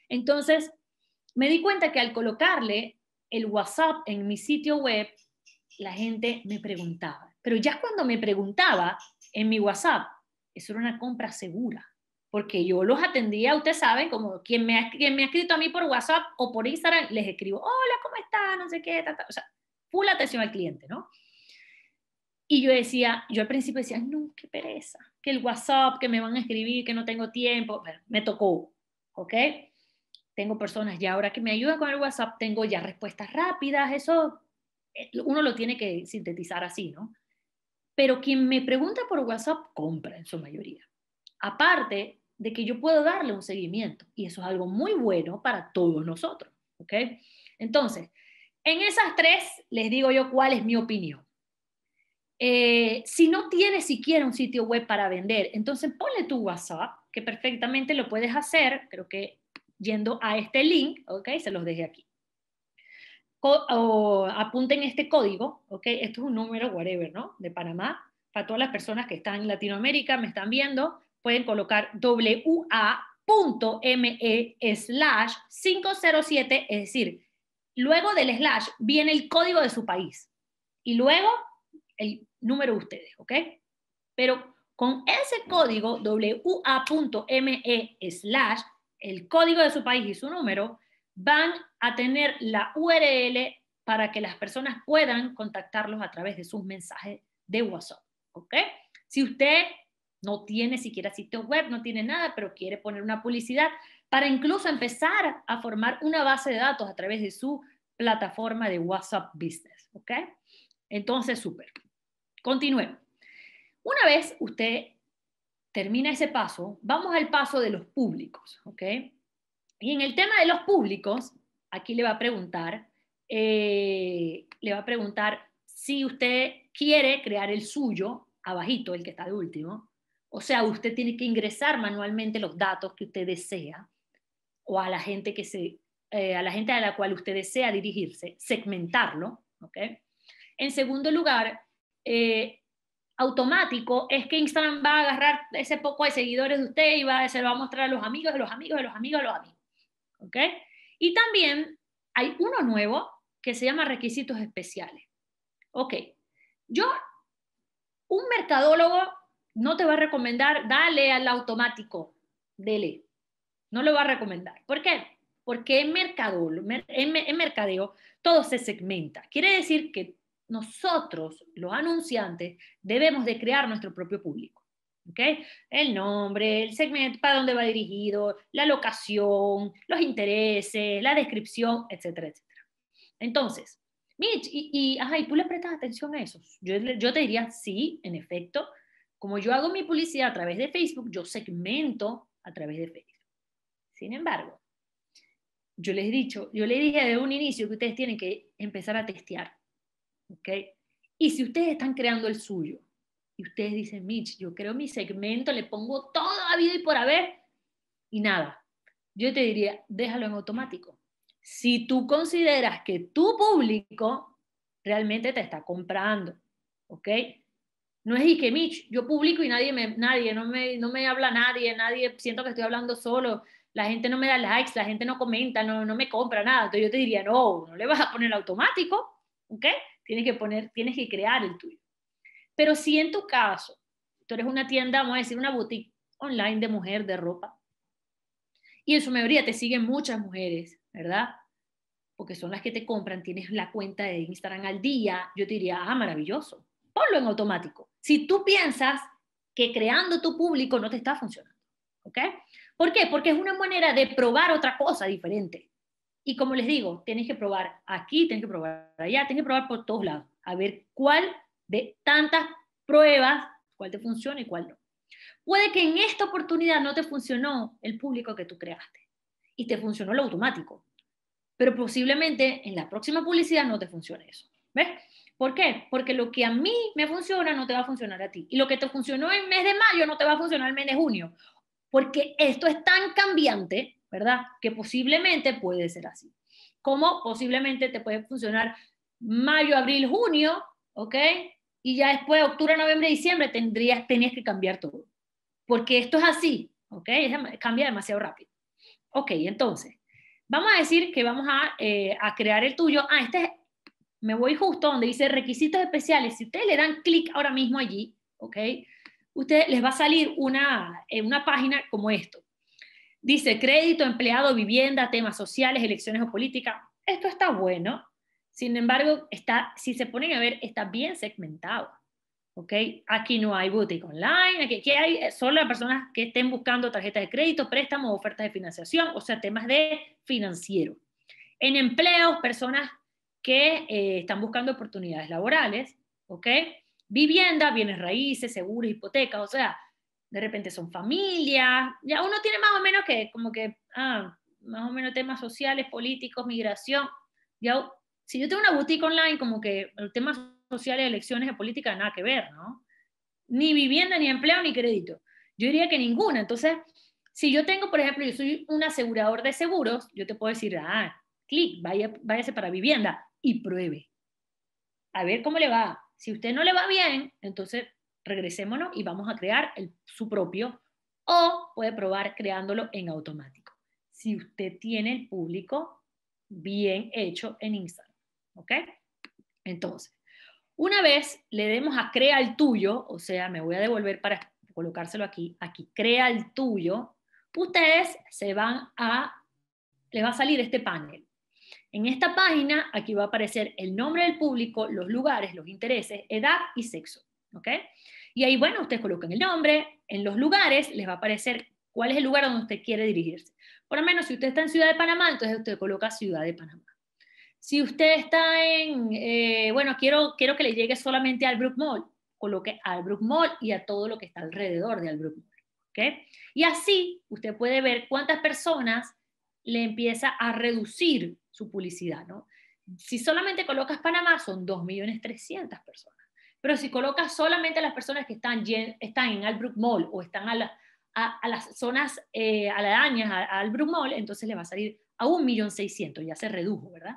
Entonces, me di cuenta que al colocarle el WhatsApp en mi sitio web, la gente me preguntaba. Pero ya cuando me preguntaba en mi WhatsApp, eso era una compra segura, porque yo los atendía, ustedes saben, como quien me ha, me ha escrito a mí por WhatsApp o por Instagram, les escribo, hola, ¿cómo está? No sé qué, ta, o sea, full atención al cliente, ¿no? Y yo decía, yo al principio decía, no, qué pereza, que el WhatsApp, que me van a escribir, que no tengo tiempo, me tocó, ¿ok? Tengo personas ya ahora que me ayudan con el WhatsApp, tengo ya respuestas rápidas, eso eh, uno lo tiene que sintetizar así, ¿no? Pero quien me pregunta por WhatsApp compra en su mayoría. Aparte de que yo puedo darle un seguimiento y eso es algo muy bueno para todos nosotros, ¿ok? Entonces, en esas tres les digo yo cuál es mi opinión. Eh, si no tienes siquiera un sitio web para vender, entonces ponle tu WhatsApp, que perfectamente lo puedes hacer, creo que yendo a este link, ¿ok? Se los dejé aquí o apunten este código, ¿ok? Esto es un número, whatever, ¿no? De Panamá. Para todas las personas que están en Latinoamérica, me están viendo, pueden colocar wa.me slash 507, es decir, luego del slash viene el código de su país y luego el número de ustedes, ¿ok? Pero con ese código wa.me slash, el código de su país y su número, van a tener la URL para que las personas puedan contactarlos a través de sus mensajes de WhatsApp. ¿ok? Si usted no tiene siquiera sitio web, no tiene nada, pero quiere poner una publicidad para incluso empezar a formar una base de datos a través de su plataforma de WhatsApp Business. ¿ok? Entonces, súper. Continuemos. Una vez usted termina ese paso, vamos al paso de los públicos. ¿ok? Y en el tema de los públicos, aquí le va a preguntar, eh, le va a preguntar si usted quiere crear el suyo, abajito, el que está de último, o sea, usted tiene que ingresar manualmente los datos que usted desea o a la gente que se eh, a la gente a la cual usted desea dirigirse, segmentarlo, ¿ok? En segundo lugar, eh, automático es que Instagram va a agarrar ese poco de seguidores de usted y va, se lo va a mostrar a los amigos de los amigos de los amigos de los amigos. ¿ok? Y también hay uno nuevo que se llama requisitos especiales. Ok, yo, un mercadólogo no te va a recomendar, dale al automático, dele, no lo va a recomendar. ¿Por qué? Porque en, en mercadeo todo se segmenta. Quiere decir que nosotros, los anunciantes, debemos de crear nuestro propio público. ¿Okay? El nombre, el segmento, para dónde va dirigido, la locación, los intereses, la descripción, etcétera, etcétera. Entonces, Mitch, y, tú le prestas atención a eso? Yo, te diría, sí, en efecto, como yo hago mi publicidad a través de Facebook, yo segmento a través de Facebook. Sin embargo, yo les he dicho, yo les dije desde un inicio que ustedes tienen que empezar a testear, ¿ok? Y si ustedes están creando el suyo, y ustedes dicen, Mitch, yo creo mi segmento, le pongo toda a vida y por haber, y nada. Yo te diría, déjalo en automático. Si tú consideras que tu público realmente te está comprando, ¿ok? No es y que Mitch, yo publico y nadie me, nadie, no me, no me habla nadie, nadie, siento que estoy hablando solo, la gente no me da likes, la gente no comenta, no, no me compra nada. Entonces yo te diría, no, no le vas a poner automático, ¿ok? Tienes que poner, tienes que crear el tuyo. Pero si en tu caso, tú eres una tienda, vamos a decir, una boutique online de mujer, de ropa, y en su mayoría te siguen muchas mujeres, ¿verdad? Porque son las que te compran, tienes la cuenta de Instagram al día, yo te diría, ah, maravilloso, ponlo en automático. Si tú piensas que creando tu público no te está funcionando, ¿ok? ¿Por qué? Porque es una manera de probar otra cosa diferente. Y como les digo, tienes que probar aquí, tienes que probar allá, tienes que probar por todos lados, a ver cuál de tantas pruebas, cuál te funciona y cuál no. Puede que en esta oportunidad no te funcionó el público que tú creaste y te funcionó lo automático, pero posiblemente en la próxima publicidad no te funcione eso. ¿Ves? ¿Por qué? Porque lo que a mí me funciona no te va a funcionar a ti. Y lo que te funcionó en mes de mayo no te va a funcionar en mes de junio. Porque esto es tan cambiante, ¿verdad? Que posiblemente puede ser así. Como posiblemente te puede funcionar mayo, abril, junio ¿ok? Y ya después, octubre, noviembre, diciembre, tendrías, tenías que cambiar todo. Porque esto es así, ¿ok? Cambia demasiado rápido. Ok, entonces, vamos a decir que vamos a, eh, crear el tuyo. Ah, este me voy justo donde dice requisitos especiales. Si ustedes le dan clic ahora mismo allí, ¿ok? Ustedes les va a salir una, eh, una página como esto. Dice crédito, empleado, vivienda, temas sociales, elecciones o política. Esto está bueno, sin embargo, está, si se ponen a ver, está bien segmentado. okay Aquí no hay boutique online, aquí, hay eh, solo las personas que estén buscando tarjetas de crédito, préstamos, ofertas de financiación, o sea, temas de financiero. En empleos, personas que eh, están buscando oportunidades laborales, okay Vivienda, bienes raíces, seguros, hipotecas, o sea, de repente son familias, ya uno tiene más o menos que, como que, ah, más o menos temas sociales, políticos, migración, ya si yo tengo una boutique online, como que el tema social elecciones de política, nada que ver, ¿no? Ni vivienda, ni empleo, ni crédito. Yo diría que ninguna. Entonces, si yo tengo, por ejemplo, yo soy un asegurador de seguros, yo te puedo decir, ah, clic, vaya, váyase para vivienda y pruebe. A ver cómo le va. Si usted no le va bien, entonces regresémonos y vamos a crear el, su propio o puede probar creándolo en automático. Si usted tiene el público bien hecho en Instagram. ¿ok? Entonces, una vez le demos a crea el tuyo, o sea, me voy a devolver para colocárselo aquí, aquí, crea el tuyo, ustedes se van a, les va a salir este panel. En esta página, aquí va a aparecer el nombre del público, los lugares, los intereses, edad y sexo, ¿ok? Y ahí, bueno, ustedes colocan el nombre, en los lugares les va a aparecer cuál es el lugar donde usted quiere dirigirse. Por lo menos, si usted está en Ciudad de Panamá, entonces usted coloca Ciudad de Panamá. Si usted está en, eh, bueno, quiero, que le llegue solamente al Brook Mall, coloque al Brook Mall y a todo lo que está alrededor del Brook Mall. Y así usted puede ver cuántas personas le empieza a reducir su publicidad. ¿no? Si solamente colocas Panamá, son 2.300.000 personas. Pero si colocas solamente a las personas que están, están en Albrook Mall o están a, las zonas eh, aledañas al a Mall, entonces le va a salir a 1.600.000, ya se redujo, ¿verdad?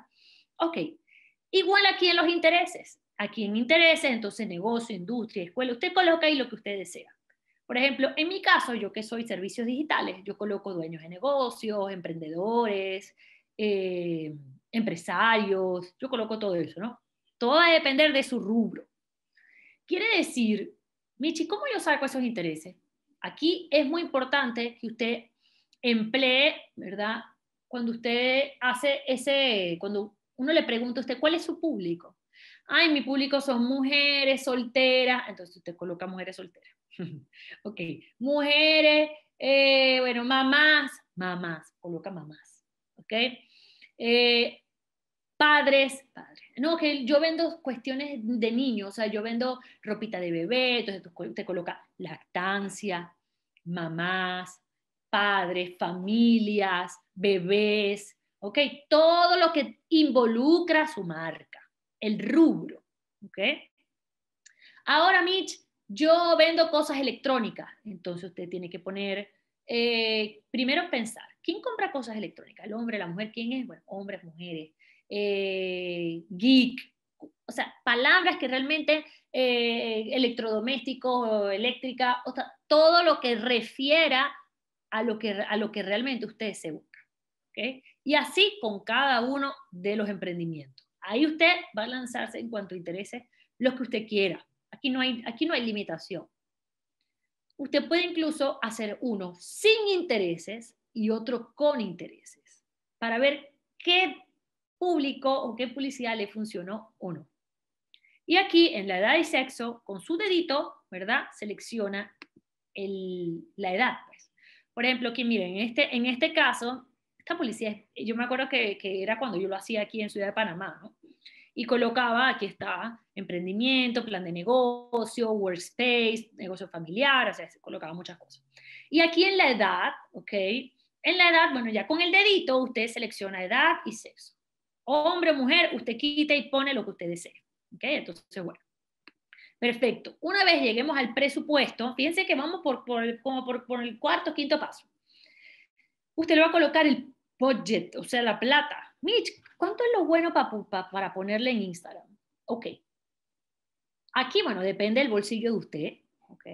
Ok, igual aquí en los intereses. Aquí en intereses, entonces negocio, industria, escuela, usted coloca ahí lo que usted desea. Por ejemplo, en mi caso, yo que soy servicios digitales, yo coloco dueños de negocios, emprendedores, eh, empresarios, yo coloco todo eso, ¿no? Todo va a depender de su rubro. Quiere decir, Michi, ¿cómo yo saco esos intereses? Aquí es muy importante que usted emplee, ¿verdad? Cuando usted hace ese, cuando uno le pregunta a usted, ¿cuál es su público? Ay, mi público son mujeres solteras. Entonces usted coloca mujeres solteras. ok, mujeres, eh, bueno, mamás, mamás, coloca mamás. Ok, eh, padres, padres. No, que yo vendo cuestiones de niños, o sea, yo vendo ropita de bebé, entonces usted coloca lactancia, mamás, padres, familias, bebés, ¿ok? Todo lo que involucra su marca, el rubro, ¿ok? Ahora, Mitch, yo vendo cosas electrónicas, entonces usted tiene que poner, eh, primero pensar, ¿quién compra cosas electrónicas? ¿El hombre, la mujer? ¿Quién es? Bueno, hombres, mujeres, eh, geek, o sea, palabras que realmente eh, electrodomésticos, eléctrica, o todo lo que refiera a lo que, a lo que realmente usted se busca. ¿okay? y así con cada uno de los emprendimientos. Ahí usted va a lanzarse en cuanto interese los que usted quiera. Aquí no hay, aquí no hay limitación. Usted puede incluso hacer uno sin intereses y otro con intereses para ver qué público o qué publicidad le funcionó o no. Y aquí, en la edad y sexo, con su dedito, ¿verdad? Selecciona la edad. Pues. Por ejemplo, aquí miren, este, en este caso, esta policía yo me acuerdo que, que era cuando yo lo hacía aquí en Ciudad de Panamá, ¿no? y colocaba, aquí está, emprendimiento, plan de negocio, workspace, negocio familiar, o sea, se colocaba muchas cosas. Y aquí en la edad, ¿ok? En la edad, bueno, ya con el dedito usted selecciona edad y sexo. Hombre o mujer, usted quita y pone lo que usted desee. ¿Ok? Entonces, bueno. Perfecto. Una vez lleguemos al presupuesto, fíjense que vamos por, por, como por, por el cuarto, quinto paso. Usted le va a colocar el budget, o sea, la plata. Mitch, ¿cuánto es lo bueno para para ponerle en Instagram? Ok. Aquí, bueno, depende del bolsillo de usted. Ok.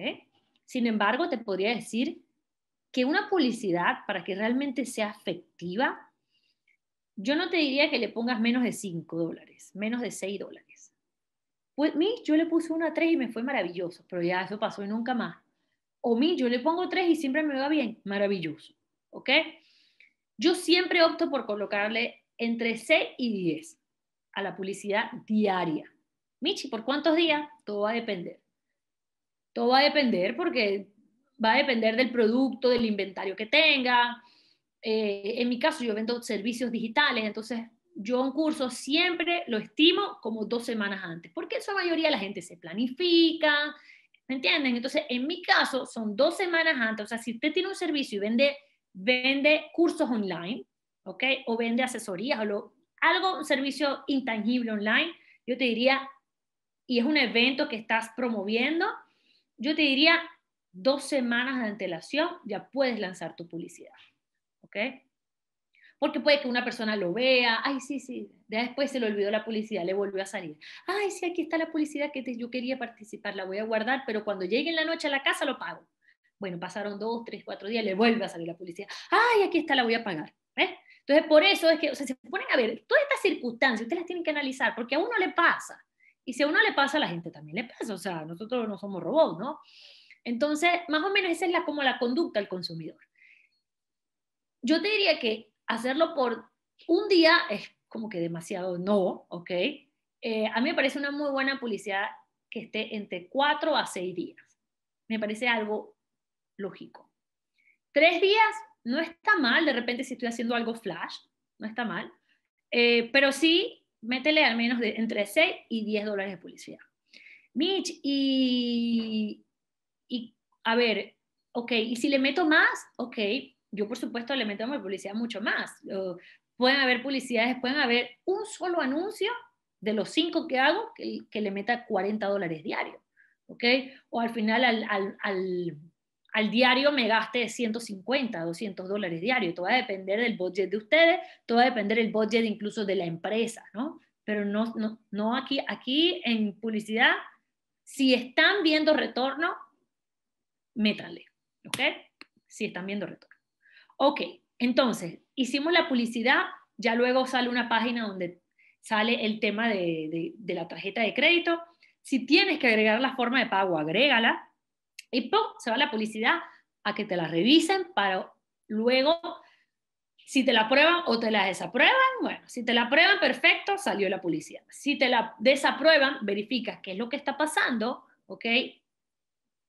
Sin embargo, te podría decir que una publicidad, para que realmente sea efectiva, yo no te diría que le pongas menos de 5 dólares, menos de 6 dólares. Pues Mitch, yo le puse una 3 y me fue maravilloso, pero ya eso pasó y nunca más. O Mitch, yo le pongo 3 y siempre me va bien, maravilloso. ¿Ok? Yo siempre opto por colocarle entre 6 y 10 a la publicidad diaria. Michi, ¿por cuántos días? Todo va a depender. Todo va a depender porque va a depender del producto, del inventario que tenga. Eh, en mi caso, yo vendo servicios digitales, entonces yo un curso siempre lo estimo como dos semanas antes, porque en su mayoría la gente se planifica, ¿me entienden? Entonces, en mi caso, son dos semanas antes. O sea, si usted tiene un servicio y vende vende cursos online, ¿ok? O vende asesorías o algo, un servicio intangible online, yo te diría, y es un evento que estás promoviendo, yo te diría, dos semanas de antelación ya puedes lanzar tu publicidad, ¿ok? Porque puede que una persona lo vea, ay, sí, sí, después se le olvidó la publicidad, le volvió a salir. Ay, sí, aquí está la publicidad que yo quería participar, la voy a guardar, pero cuando llegue en la noche a la casa lo pago. Bueno, pasaron dos, tres, cuatro días, le vuelve a salir la publicidad. ¡Ay, aquí está, la voy a pagar! ¿eh? Entonces, por eso es que, o sea, se ponen a ver, todas estas circunstancias ustedes las tienen que analizar, porque a uno le pasa. Y si a uno le pasa, a la gente también le pasa. O sea, nosotros no somos robots, ¿no? Entonces, más o menos esa es la, como la conducta del consumidor. Yo te diría que hacerlo por un día es como que demasiado no, ¿ok? Eh, a mí me parece una muy buena publicidad que esté entre cuatro a seis días. Me parece algo lógico. Tres días no está mal, de repente si estoy haciendo algo flash, no está mal, eh, pero sí, métele al menos entre 6 y 10 dólares de publicidad. Mitch, y, y a ver, ok, y si le meto más, ok, yo por supuesto le meto más publicidad mucho más. pueden haber publicidades, pueden haber un solo anuncio de los cinco que hago que, le meta 40 dólares diarios, ok, o al final al, al al diario me gaste 150, 200 dólares diario. Todo va a depender del budget de ustedes, todo va a depender del budget incluso de la empresa, ¿no? Pero no, no, aquí, aquí en publicidad, si están viendo retorno, métanle, ¿ok? Si están viendo retorno. Ok, entonces, hicimos la publicidad, ya luego sale una página donde sale el tema de la tarjeta de crédito. Si tienes que agregar la forma de pago, agrégala y ¡pum! se va la publicidad a que te la revisen para luego, si te la aprueban o te la desaprueban, bueno, si te la aprueban, perfecto, salió la publicidad. Si te la desaprueban, verificas qué es lo que está pasando, ¿ok?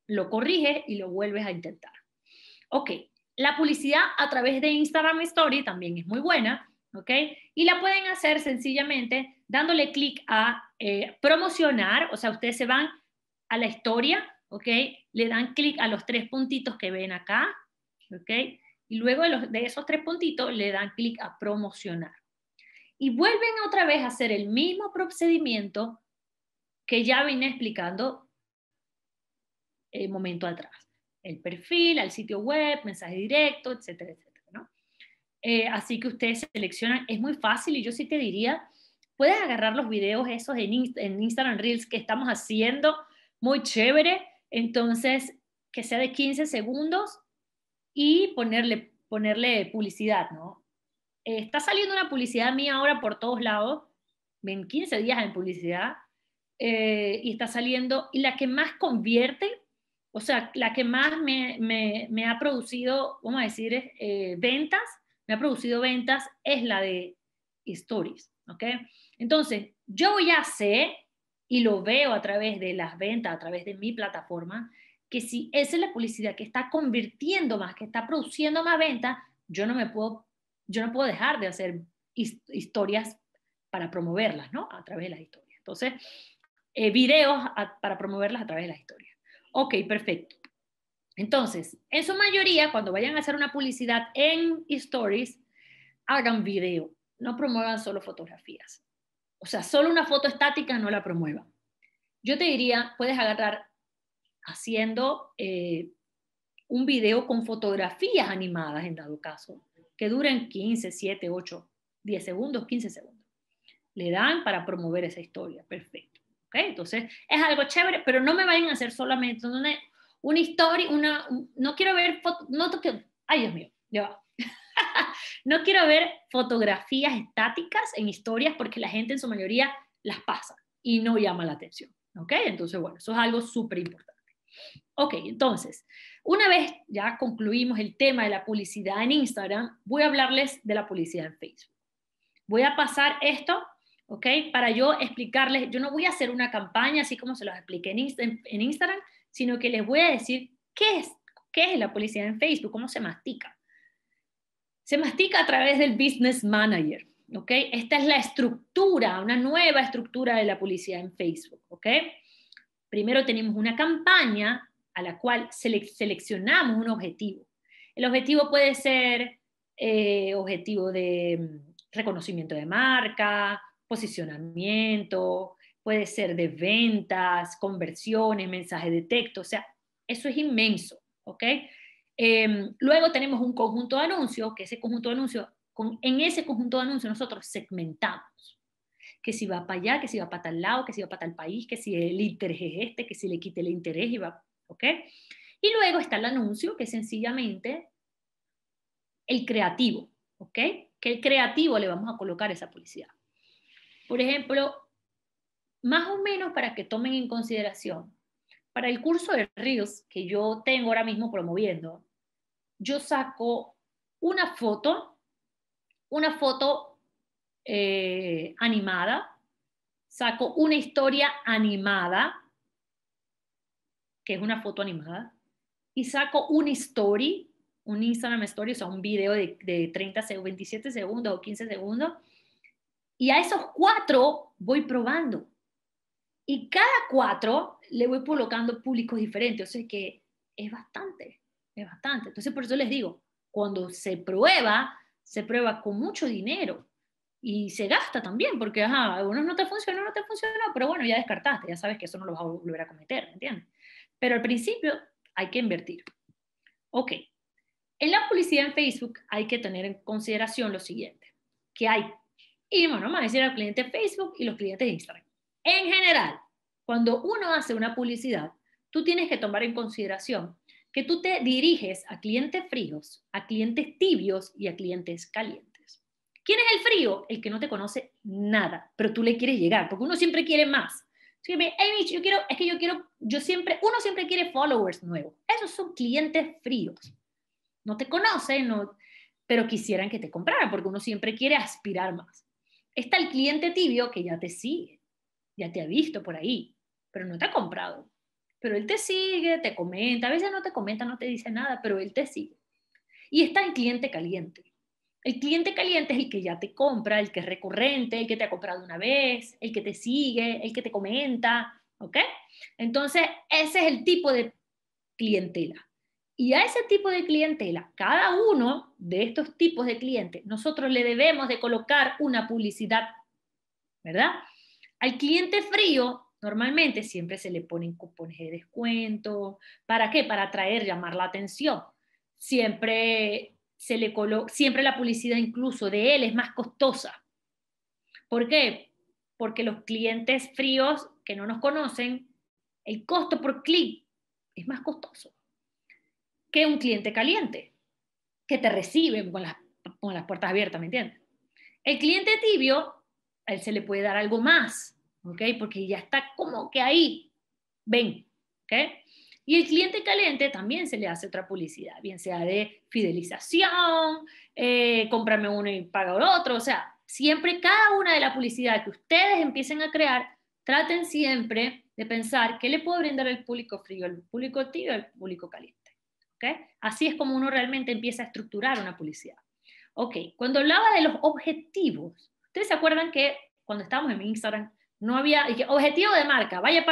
Lo corriges y lo vuelves a intentar. Ok, la publicidad a través de Instagram Story también es muy buena, ¿ok? Y la pueden hacer sencillamente dándole clic a eh, promocionar, o sea, ustedes se van a la historia le dan clic a los tres puntitos que ven acá, Y luego de, de esos tres puntitos le dan clic a promocionar. Y vuelven otra vez a hacer el mismo procedimiento que ya vine explicando el momento atrás. El perfil, al sitio web, mensaje directo, etcétera, etcétera. ¿no? Eh, así que ustedes seleccionan, es muy fácil y yo sí te diría, puedes agarrar los videos esos en, en Instagram Reels que estamos haciendo, muy chévere, entonces, que sea de 15 segundos y ponerle, ponerle publicidad, ¿no? Eh, está saliendo una publicidad mía ahora por todos lados, en 15 días en publicidad, eh, y está saliendo, y la que más convierte, o sea, la que más me, ha producido, vamos a decir, eh, ventas, me ha producido ventas es la de stories, ¿ok? Entonces, yo ya sé y lo veo a través de las ventas, a través de mi plataforma, que si esa es la publicidad que está convirtiendo más, que está produciendo más ventas, yo no me puedo, yo no puedo dejar de hacer historias para promoverlas, ¿no? A través de las historias. Entonces, eh, videos para promoverlas a través de las historias. Ok, perfecto. Entonces, en su mayoría, cuando vayan a hacer una publicidad en stories, hagan video, no promuevan solo fotografías. O sea, solo una foto estática no la promueva. Yo te diría, puedes agarrar haciendo eh, un video con fotografías animadas, en dado caso, que duren 15, 7, 8, 10 segundos, 15 segundos. Le dan para promover esa historia. Perfecto. ¿Okay? Entonces, es algo chévere, pero no me vayan a hacer solamente una, una historia, una, no quiero ver fotos, no, ay Dios mío, ya va. no quiero ver fotografías estáticas en historias porque la gente en su mayoría las pasa y no llama la atención. ¿Ok? Entonces, bueno, eso es algo súper importante. Ok, entonces, una vez ya concluimos el tema de la publicidad en Instagram, voy a hablarles de la publicidad en Facebook. Voy a pasar esto ¿ok? Para yo explicarles, yo no voy a hacer una campaña así como se los expliqué en, en, Instagram, sino que les voy a decir qué es, qué es la publicidad en Facebook, cómo se mastica se mastica a través del business manager. ¿okay? Esta es la estructura, una nueva estructura de la publicidad en Facebook. ¿okay? Primero tenemos una campaña a la cual seleccionamos un objetivo. El objetivo puede ser eh, objetivo de mm, reconocimiento de marca, posicionamiento, puede ser de ventas, conversiones, mensajes de texto, o sea, eso es inmenso, ¿ok? Em, luego tenemos un conjunto de anuncios, que ese conjunto de anuncios, en ese conjunto de anuncios nosotros segmentamos que si va para allá, que si va para tal lado, que si va para tal país, que si el interés es este, que si le quite el interés y va, ¿ok? Y luego está el anuncio, que es sencillamente el creativo, ¿ok? Que el creativo le vamos a colocar esa publicidad. Por ejemplo, más o menos para que tomen en consideración, para el curso de Reels que yo tengo ahora mismo promoviendo, yo saco una foto, una foto eh, animada, saco una historia animada, que es una foto animada, y saco un story, un Instagram story, o sea, un video de, de 30 segundos, 27 segundos o 15 segundos, y a esos cuatro voy probando. Y cada cuatro le voy colocando públicos diferentes, o sea que es bastante es bastante. Entonces, por eso les digo, cuando se prueba, se prueba con mucho dinero y se gasta también, porque, ajá, algunos no te funcionó, no te funcionó, pero bueno, ya descartaste, ya sabes que eso no lo vas a volver a cometer, ¿entiendes? Pero al principio hay que invertir. Ok, en la publicidad en Facebook hay que tener en consideración lo siguiente, que hay, y bueno, vamos a decir al cliente de Facebook y los clientes de Instagram. En general, cuando uno hace una publicidad, tú tienes que tomar en consideración que tú te diriges a clientes fríos, a clientes tibios y a clientes calientes. ¿Quién es el frío? El que no te conoce nada, pero tú le quieres llegar, porque uno siempre quiere más. yo quiero, es que yo quiero, yo siempre, uno siempre quiere followers nuevos. Esos son clientes fríos. No te conocen, no, pero quisieran que te compraran, porque uno siempre quiere aspirar más. Está el cliente tibio que ya te sigue, ya te ha visto por ahí, pero no te ha comprado pero él te sigue, te comenta, a veces no te comenta, no te dice nada, pero él te sigue. Y está el cliente caliente. El cliente caliente es el que ya te compra, el que es recurrente, el que te ha comprado una vez, el que te sigue, el que te comenta, ¿ok? Entonces, ese es el tipo de clientela. Y a ese tipo de clientela, cada uno de estos tipos de clientes, nosotros le debemos de colocar una publicidad, ¿verdad? Al cliente frío Normalmente siempre se le ponen cupones de descuento. ¿Para qué? Para atraer, llamar la atención. Siempre, se le siempre la publicidad incluso de él es más costosa. ¿Por qué? Porque los clientes fríos que no nos conocen, el costo por clic es más costoso que un cliente caliente, que te recibe con las, con las puertas abiertas, ¿me entiendes? El cliente tibio, a él se le puede dar algo más, porque ya está como que ahí, ven, Y el cliente caliente también se le hace otra publicidad, bien sea de fidelización, eh, cómprame uno y paga el otro, o sea, siempre cada una de las publicidades que ustedes empiecen a crear, traten siempre de pensar qué le puedo brindar al público frío, al público tibio, al público caliente. ¿okay? Así es como uno realmente empieza a estructurar una publicidad. Ok, cuando hablaba de los objetivos, ¿ustedes se acuerdan que cuando estábamos en Instagram no había, objetivo de marca, vaya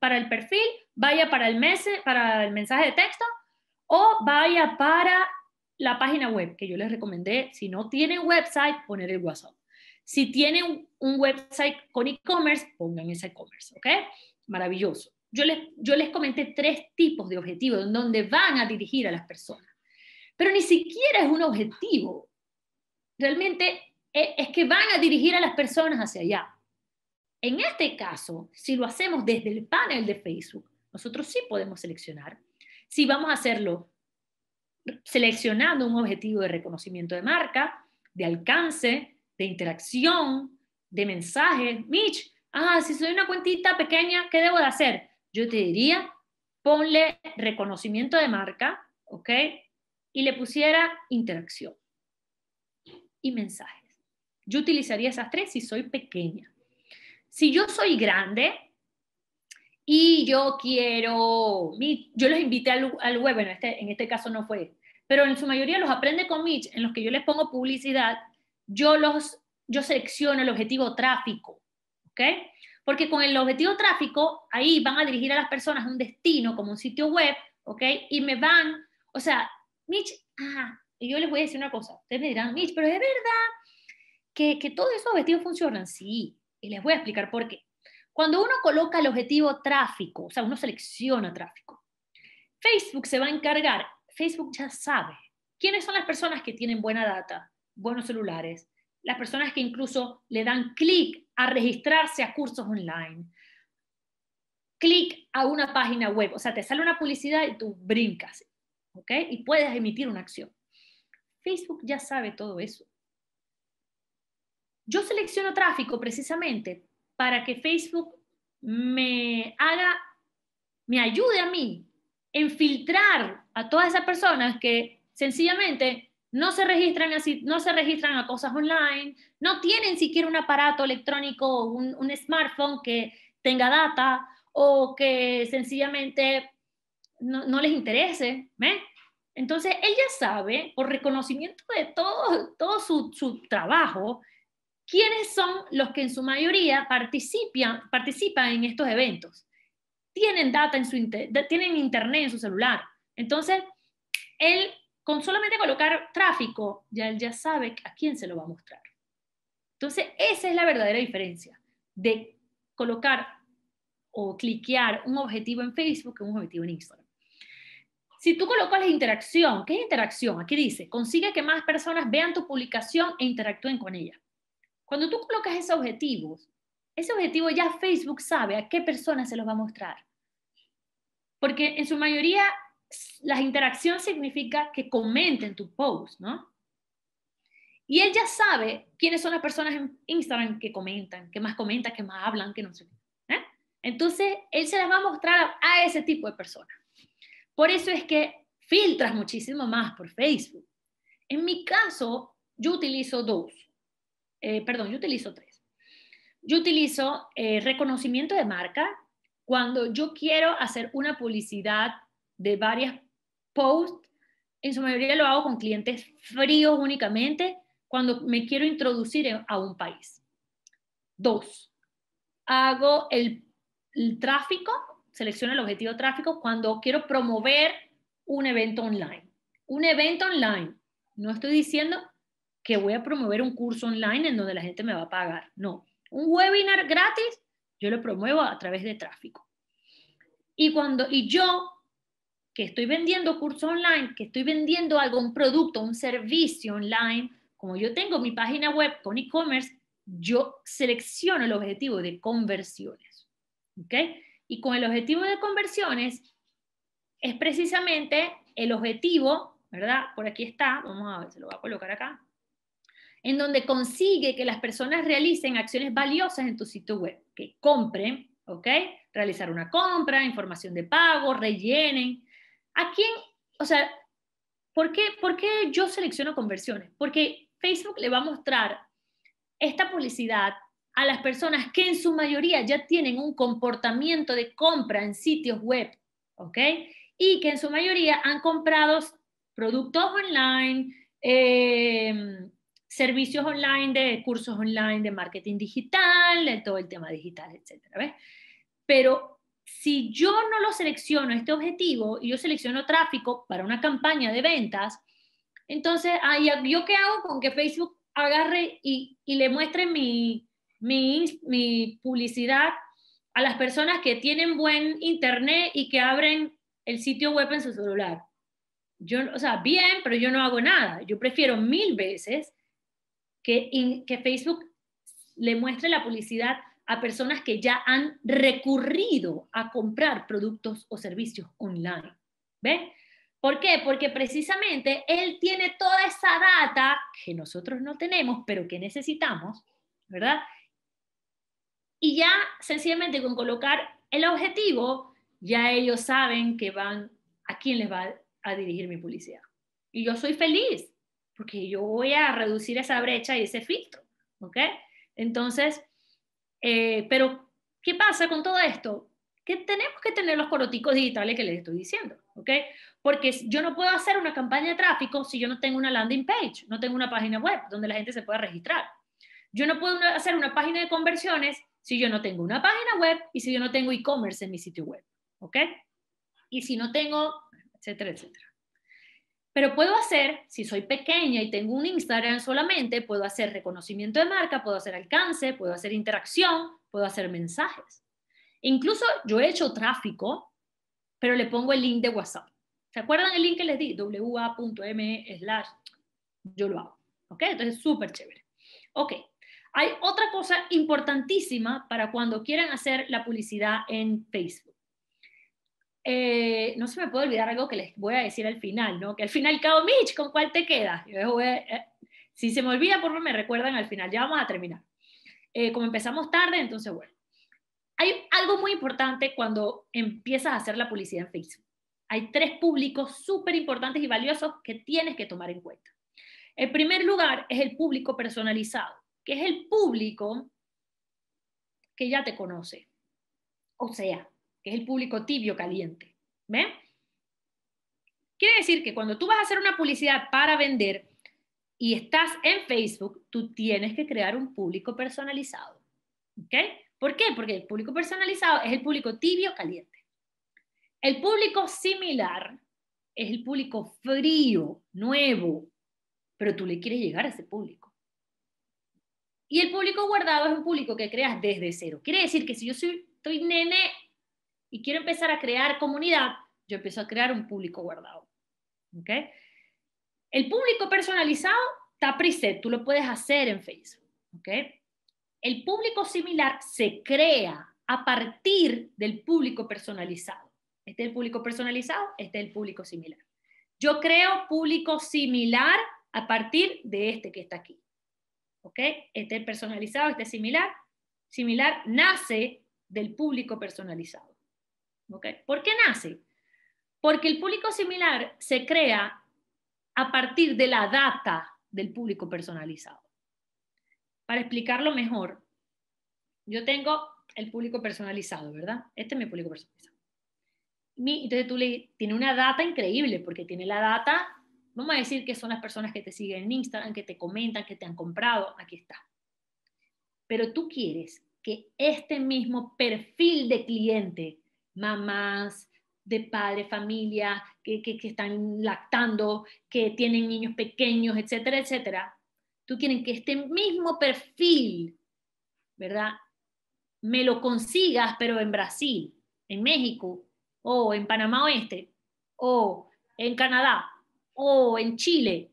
para el perfil, vaya para el, mes, para el mensaje de texto o vaya para la página web que yo les recomendé. Si no tienen website, poner el WhatsApp. Si tienen un website con e-commerce, pongan ese e-commerce, ¿ok? Maravilloso. Yo les, yo les comenté tres tipos de objetivos en donde van a dirigir a las personas. Pero ni siquiera es un objetivo. Realmente eh, es que van a dirigir a las personas hacia allá. En este caso, si lo hacemos desde el panel de Facebook, nosotros sí podemos seleccionar. Si vamos a hacerlo seleccionando un objetivo de reconocimiento de marca, de alcance, de interacción, de mensaje. Mitch, ah, si soy una cuentita pequeña, ¿qué debo de hacer? Yo te diría, ponle reconocimiento de marca, ¿ok? Y le pusiera interacción y mensajes. Yo utilizaría esas tres si soy pequeña si yo soy grande y yo quiero, yo los invité al, web, bueno este, en este caso no fue, pero en su mayoría los aprende con Mitch, en los que yo les pongo publicidad, yo los, yo selecciono el objetivo tráfico, ¿ok? Porque con el objetivo tráfico, ahí van a dirigir a las personas a un destino, como un sitio web, ¿ok? Y me van, o sea, Mitch, ah, y yo les voy a decir una cosa, ustedes me dirán, Mitch, pero es verdad que, que todos esos objetivos funcionan, sí, y les voy a explicar por qué. Cuando uno coloca el objetivo tráfico, o sea, uno selecciona tráfico, Facebook se va a encargar, Facebook ya sabe quiénes son las personas que tienen buena data, buenos celulares, las personas que incluso le dan clic a registrarse a cursos online, clic a una página web, o sea, te sale una publicidad y tú brincas, ¿ok? Y puedes emitir una acción. Facebook ya sabe todo eso. Yo selecciono tráfico precisamente para que Facebook me haga, me ayude a mí en filtrar a todas esas personas que sencillamente no se registran así, no se registran a cosas online, no tienen siquiera un aparato electrónico, un, un smartphone que tenga data o que sencillamente no, les interese. Entonces, ella sabe, por reconocimiento de todo, todo su, su trabajo, ¿Quiénes son los que en su mayoría participan, participan en estos eventos? Tienen data en su tienen internet en su celular. Entonces, él con solamente colocar tráfico, ya él ya sabe a quién se lo va a mostrar. Entonces, esa es la verdadera diferencia de colocar o cliquear un objetivo en Facebook que un objetivo en Instagram. Si tú colocas la interacción, ¿qué es interacción? Aquí dice, consigue que más personas vean tu publicación e interactúen con ella. Cuando tú colocas esos objetivos, ese objetivo ya Facebook sabe a qué personas se los va a mostrar. Porque en su mayoría la interacción significa que comenten tu post, ¿no? Y él ya sabe quiénes son las personas en Instagram que comentan, que más comentan, que más hablan, que no sé ¿eh? Entonces, él se las va a mostrar a ese tipo de personas. Por eso es que filtras muchísimo más por Facebook. En mi caso, yo utilizo dos. Eh, perdón, yo utilizo tres. Yo utilizo eh, reconocimiento de marca cuando yo quiero hacer una publicidad de varias posts. En su mayoría lo hago con clientes fríos únicamente cuando me quiero introducir a un país. Dos, hago el, tráfico, selecciono el objetivo tráfico cuando quiero promover un evento online. Un evento online. No estoy diciendo que voy a promover un curso online en donde la gente me va a pagar. No, un webinar gratis yo lo promuevo a través de tráfico. Y cuando y yo que estoy vendiendo curso online, que estoy vendiendo algún producto, un servicio online, como yo tengo mi página web con e-commerce, yo selecciono el objetivo de conversiones. ¿Ok? Y con el objetivo de conversiones es precisamente el objetivo, ¿verdad? Por aquí está, vamos a ver, se lo voy a colocar acá en donde consigue que las personas realicen acciones valiosas en tu sitio web, que compren, ¿ok? Realizar una compra, información de pago, rellenen. ¿A quién? O sea, ¿por qué, ¿por qué yo selecciono conversiones? Porque Facebook le va a mostrar esta publicidad a las personas que en su mayoría ya tienen un comportamiento de compra en sitios web, ¿ok? Y que en su mayoría han comprado productos online, eh, servicios online, de cursos online, de marketing digital, de todo el tema digital, etcétera, Pero si yo no lo selecciono, este objetivo, y yo selecciono tráfico para una campaña de ventas, entonces, ah, ¿yo qué hago con que Facebook agarre y, y le muestre mi, mi, mi, publicidad a las personas que tienen buen internet y que abren el sitio web en su celular? Yo, o sea, bien, pero yo no hago nada. Yo prefiero mil veces que, Facebook le muestre la publicidad a personas que ya han recurrido a comprar productos o servicios online. ¿Ven? ¿Por qué? Porque precisamente él tiene toda esa data que nosotros no tenemos, pero que necesitamos, ¿verdad? Y ya sencillamente con colocar el objetivo, ya ellos saben a quién les va a dirigir mi publicidad. Y yo soy feliz porque yo voy a reducir esa brecha y ese filtro, ¿ok? Entonces, eh, pero, ¿qué pasa con todo esto? Que tenemos que tener los coroticos digitales que les estoy diciendo, ¿ok? Porque yo no puedo hacer una campaña de tráfico si yo no tengo una landing page, no tengo una página web donde la gente se pueda registrar. Yo no puedo hacer una página de conversiones si yo no tengo una página web y si yo no tengo e-commerce en mi sitio web, ¿ok? Y si no tengo, etcétera, etcétera. Pero puedo hacer, si soy pequeña y tengo un Instagram solamente, puedo hacer reconocimiento de marca, puedo hacer alcance, puedo hacer interacción, puedo hacer mensajes. Incluso yo he hecho tráfico, pero le pongo el link de WhatsApp. ¿Se acuerdan el link que les di? WA.ME slash yo lo hago. ¿Ok? Entonces es súper chévere. Ok. Hay otra cosa importantísima para cuando quieran hacer la publicidad en Facebook eh, no se me puede olvidar algo que les voy a decir al final, ¿no? Que al final, Kao Mitch, ¿con cuál te quedas? Eh, si se me olvida, por favor, me recuerdan al final. Ya vamos a terminar. Eh, como empezamos tarde, entonces, bueno. Hay algo muy importante cuando empiezas a hacer la publicidad en Facebook. Hay tres públicos súper importantes y valiosos que tienes que tomar en cuenta. El primer lugar es el público personalizado, que es el público que ya te conoce. O sea, que es el público tibio caliente. ¿Ve? Quiere decir que cuando tú vas a hacer una publicidad para vender y estás en Facebook, tú tienes que crear un público personalizado. ¿Ok? ¿Por qué? Porque el público personalizado es el público tibio caliente. El público similar es el público frío, nuevo, pero tú le quieres llegar a ese público. Y el público guardado es un público que creas desde cero. Quiere decir que si yo soy, estoy nene y quiero empezar a crear comunidad, yo empiezo a crear un público guardado. El público personalizado está preset, tú lo puedes hacer en Facebook. El público similar se crea a partir del público personalizado. Este es el público personalizado, este es el público similar. Yo creo público similar a partir de este que está aquí. ¿Ok? Este es personalizado, este similar. Similar nace del público personalizado. ¿okay? ¿Por qué nace? Porque el público similar se crea a partir de la data del público personalizado. Para explicarlo mejor, yo tengo el público personalizado, ¿verdad? Este es mi público personalizado. entonces tú le tiene una data increíble, porque tiene la data, vamos a decir que son las personas que te siguen en Instagram, que te comentan, que te han comprado, aquí está. Pero tú quieres que este mismo perfil de cliente mamás, de padre familia que, están lactando, que tienen niños pequeños, etcétera, etcétera. Tú tienes que este mismo perfil, ¿verdad? Me lo consigas, pero en Brasil, en México, o en Panamá Oeste, o en Canadá, o en Chile.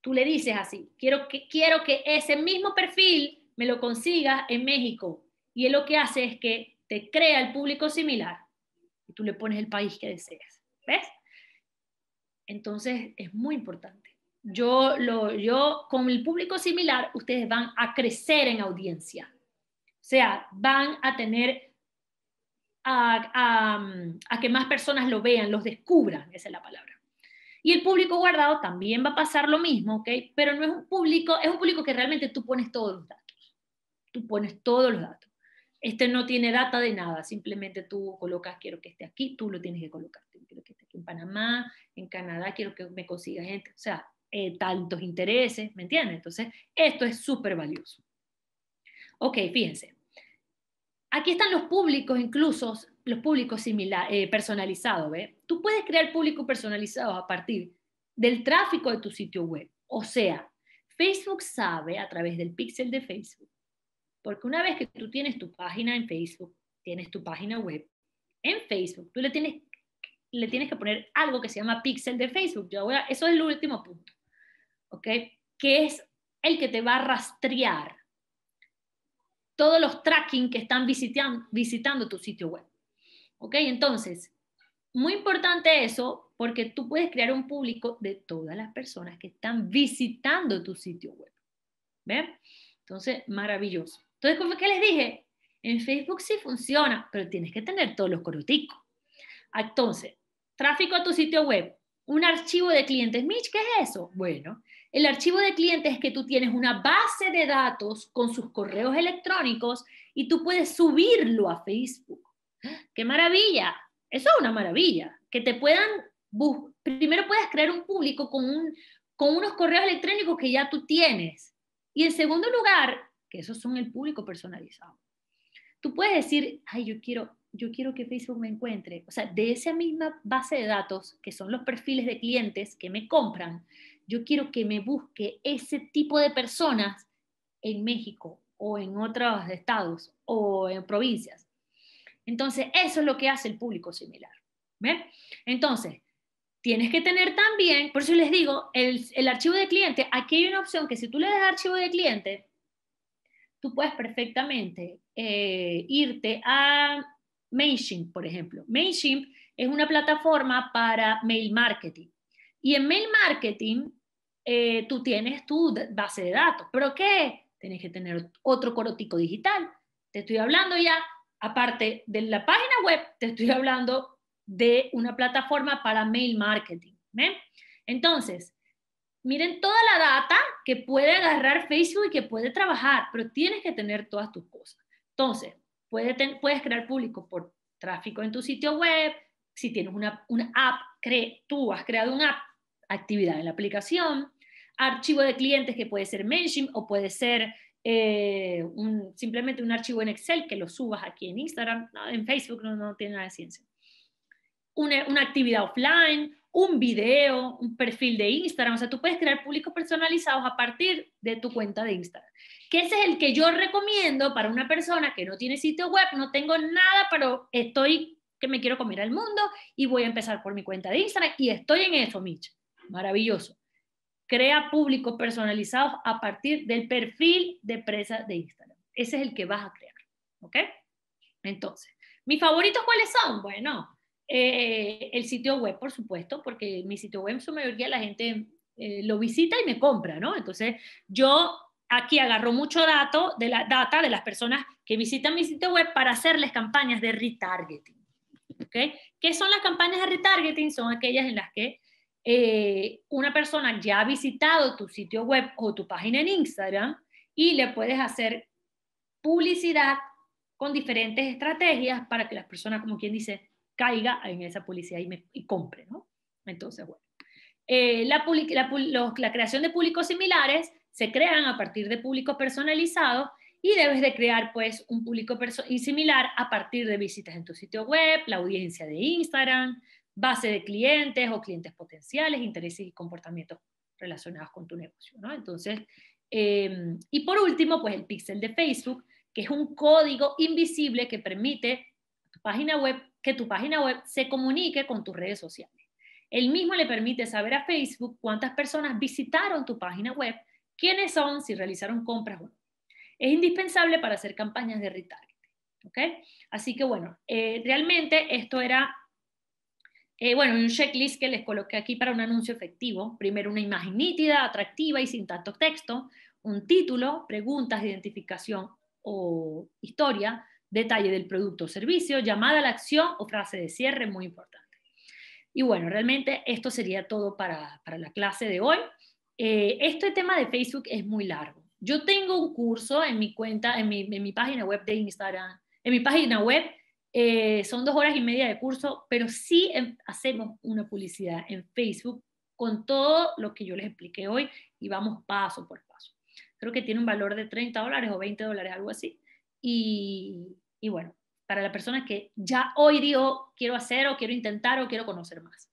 Tú le dices así, quiero que, quiero que ese mismo perfil me lo consigas en México. Y él lo que hace es que te crea el público similar y tú le pones el país que deseas. ¿Ves? Entonces es muy importante. Yo, lo, yo con el público similar, ustedes van a crecer en audiencia. O sea, van a tener a, a que más personas lo vean, los descubran, esa es la palabra. Y el público guardado también va a pasar lo mismo, ¿ok? Pero no es un público, es un público que realmente tú pones todos los datos. Tú pones todos los datos. Este no tiene data de nada, simplemente tú colocas quiero que esté aquí, tú lo tienes que colocar, quiero que esté aquí en Panamá, en Canadá, quiero que me consiga gente, o sea, eh, tantos intereses, ¿me entiendes? Entonces, esto es súper valioso. Ok, fíjense. Aquí están los públicos, incluso los públicos similar, eh, personalizados. ¿ve? Tú puedes crear públicos personalizados a partir del tráfico de tu sitio web. O sea, Facebook sabe a través del pixel de Facebook porque una vez que tú tienes tu página en Facebook, tienes tu página web, en Facebook, tú le tienes, le tienes que poner algo que se llama pixel de Facebook. eso es el último punto, ¿ok? Que es el que te va a rastrear todos los tracking que están visitando, visitando tu sitio web. ¿Ok? Entonces, muy importante eso porque tú puedes crear un público de todas las personas que están visitando tu sitio web. ¿Ven? Entonces, maravilloso. Entonces, ¿cómo que les dije? En Facebook sí funciona, pero tienes que tener todos los coruticos. Entonces, tráfico a tu sitio web, un archivo de clientes. Mitch, ¿qué es eso? Bueno, el archivo de clientes es que tú tienes una base de datos con sus correos electrónicos y tú puedes subirlo a Facebook. ¡Qué maravilla! Eso es una maravilla. Que te puedan, primero puedes crear un público con unos correos electrónicos que ya tú tienes. Y en segundo lugar, que esos son el público personalizado. Tú puedes decir, ay, yo quiero, yo quiero que Facebook me encuentre. O sea, de esa misma base de datos, que son los perfiles de clientes que me compran, yo quiero que me busque ese tipo de personas en México o en otros estados o en provincias. Entonces, eso es lo que hace el público similar. ¿Ves? Entonces, tienes que tener también, por eso les digo, el, el, archivo de cliente, aquí hay una opción que si tú le das archivo de cliente, tú puedes perfectamente eh, irte a MailChimp, por ejemplo. MailChimp es una plataforma para mail marketing. Y en mail marketing eh, tú tienes tu base de datos. ¿Pero qué? Tienes que tener otro corotico digital. Te estoy hablando ya, aparte de la página web, te estoy hablando de una plataforma para mail marketing. Entonces, miren toda la data que puede agarrar Facebook y que puede trabajar, pero tienes que tener todas tus cosas. Entonces, puedes, crear público por tráfico en tu sitio web, si tienes una, app, tú has creado una actividad en la aplicación, archivo de clientes que puede ser MailChimp o puede ser eh, simplemente un archivo en Excel que lo subas aquí en Instagram, en Facebook no, tiene nada de ciencia. una, actividad offline, un video, un perfil de Instagram. O sea, tú puedes crear públicos personalizados a partir de tu cuenta de Instagram. Que ese es el que yo recomiendo para una persona que no tiene sitio web, no tengo nada, pero estoy que me quiero comer al mundo y voy a empezar por mi cuenta de Instagram y estoy en eso, Mitch. Maravilloso. Crea públicos personalizados a partir del perfil de presa de Instagram. Ese es el que vas a crear. ¿Ok? Entonces, ¿mis favoritos cuáles son? Bueno, eh, el sitio web, por supuesto, porque mi sitio web su mayoría la gente eh, lo visita y me compra, ¿no? Entonces, yo aquí agarro mucho dato de la data de las personas que visitan mi sitio web para hacerles campañas de retargeting. ¿okay? ¿Qué son las campañas de retargeting? Son aquellas en las que eh, una persona ya ha visitado tu sitio web o tu página en Instagram y le puedes hacer publicidad con diferentes estrategias para que las personas, como quien dice, caiga en esa publicidad y, me, compre, ¿no? Entonces, bueno. Eh, la, la, creación de públicos similares se crean a partir de públicos personalizados y debes de crear pues un público y similar a partir de visitas en tu sitio web, la audiencia de Instagram, base de clientes o clientes potenciales, intereses y comportamientos relacionados con tu negocio, ¿no? Entonces, em, y por último, pues el pixel de Facebook, que es un código invisible que permite a tu página web que tu página web se comunique con tus redes sociales. El mismo le permite saber a Facebook cuántas personas visitaron tu página web, quiénes son, si realizaron compras o no. Es indispensable para hacer campañas de retargeting. Así que bueno, eh, realmente esto era, eh, bueno, un checklist que les coloqué aquí para un anuncio efectivo. Primero una imagen nítida, atractiva y sin tanto texto, un título, preguntas, identificación o historia, detalle del producto o servicio, llamada a la acción o frase de cierre, muy importante. Y bueno, realmente esto sería todo para, para la clase de hoy. Eh, este tema de Facebook es muy largo. Yo tengo un curso en mi cuenta, en mi, en mi página web de Instagram, en mi página web, eh, son dos horas y media de curso, pero sí em, hacemos una publicidad en Facebook con todo lo que yo les expliqué hoy y vamos paso por paso. Creo que tiene un valor de 30 dólares o 20 dólares, algo así. Y, bueno, para la persona que ya hoy digo quiero hacer o quiero intentar o quiero conocer más.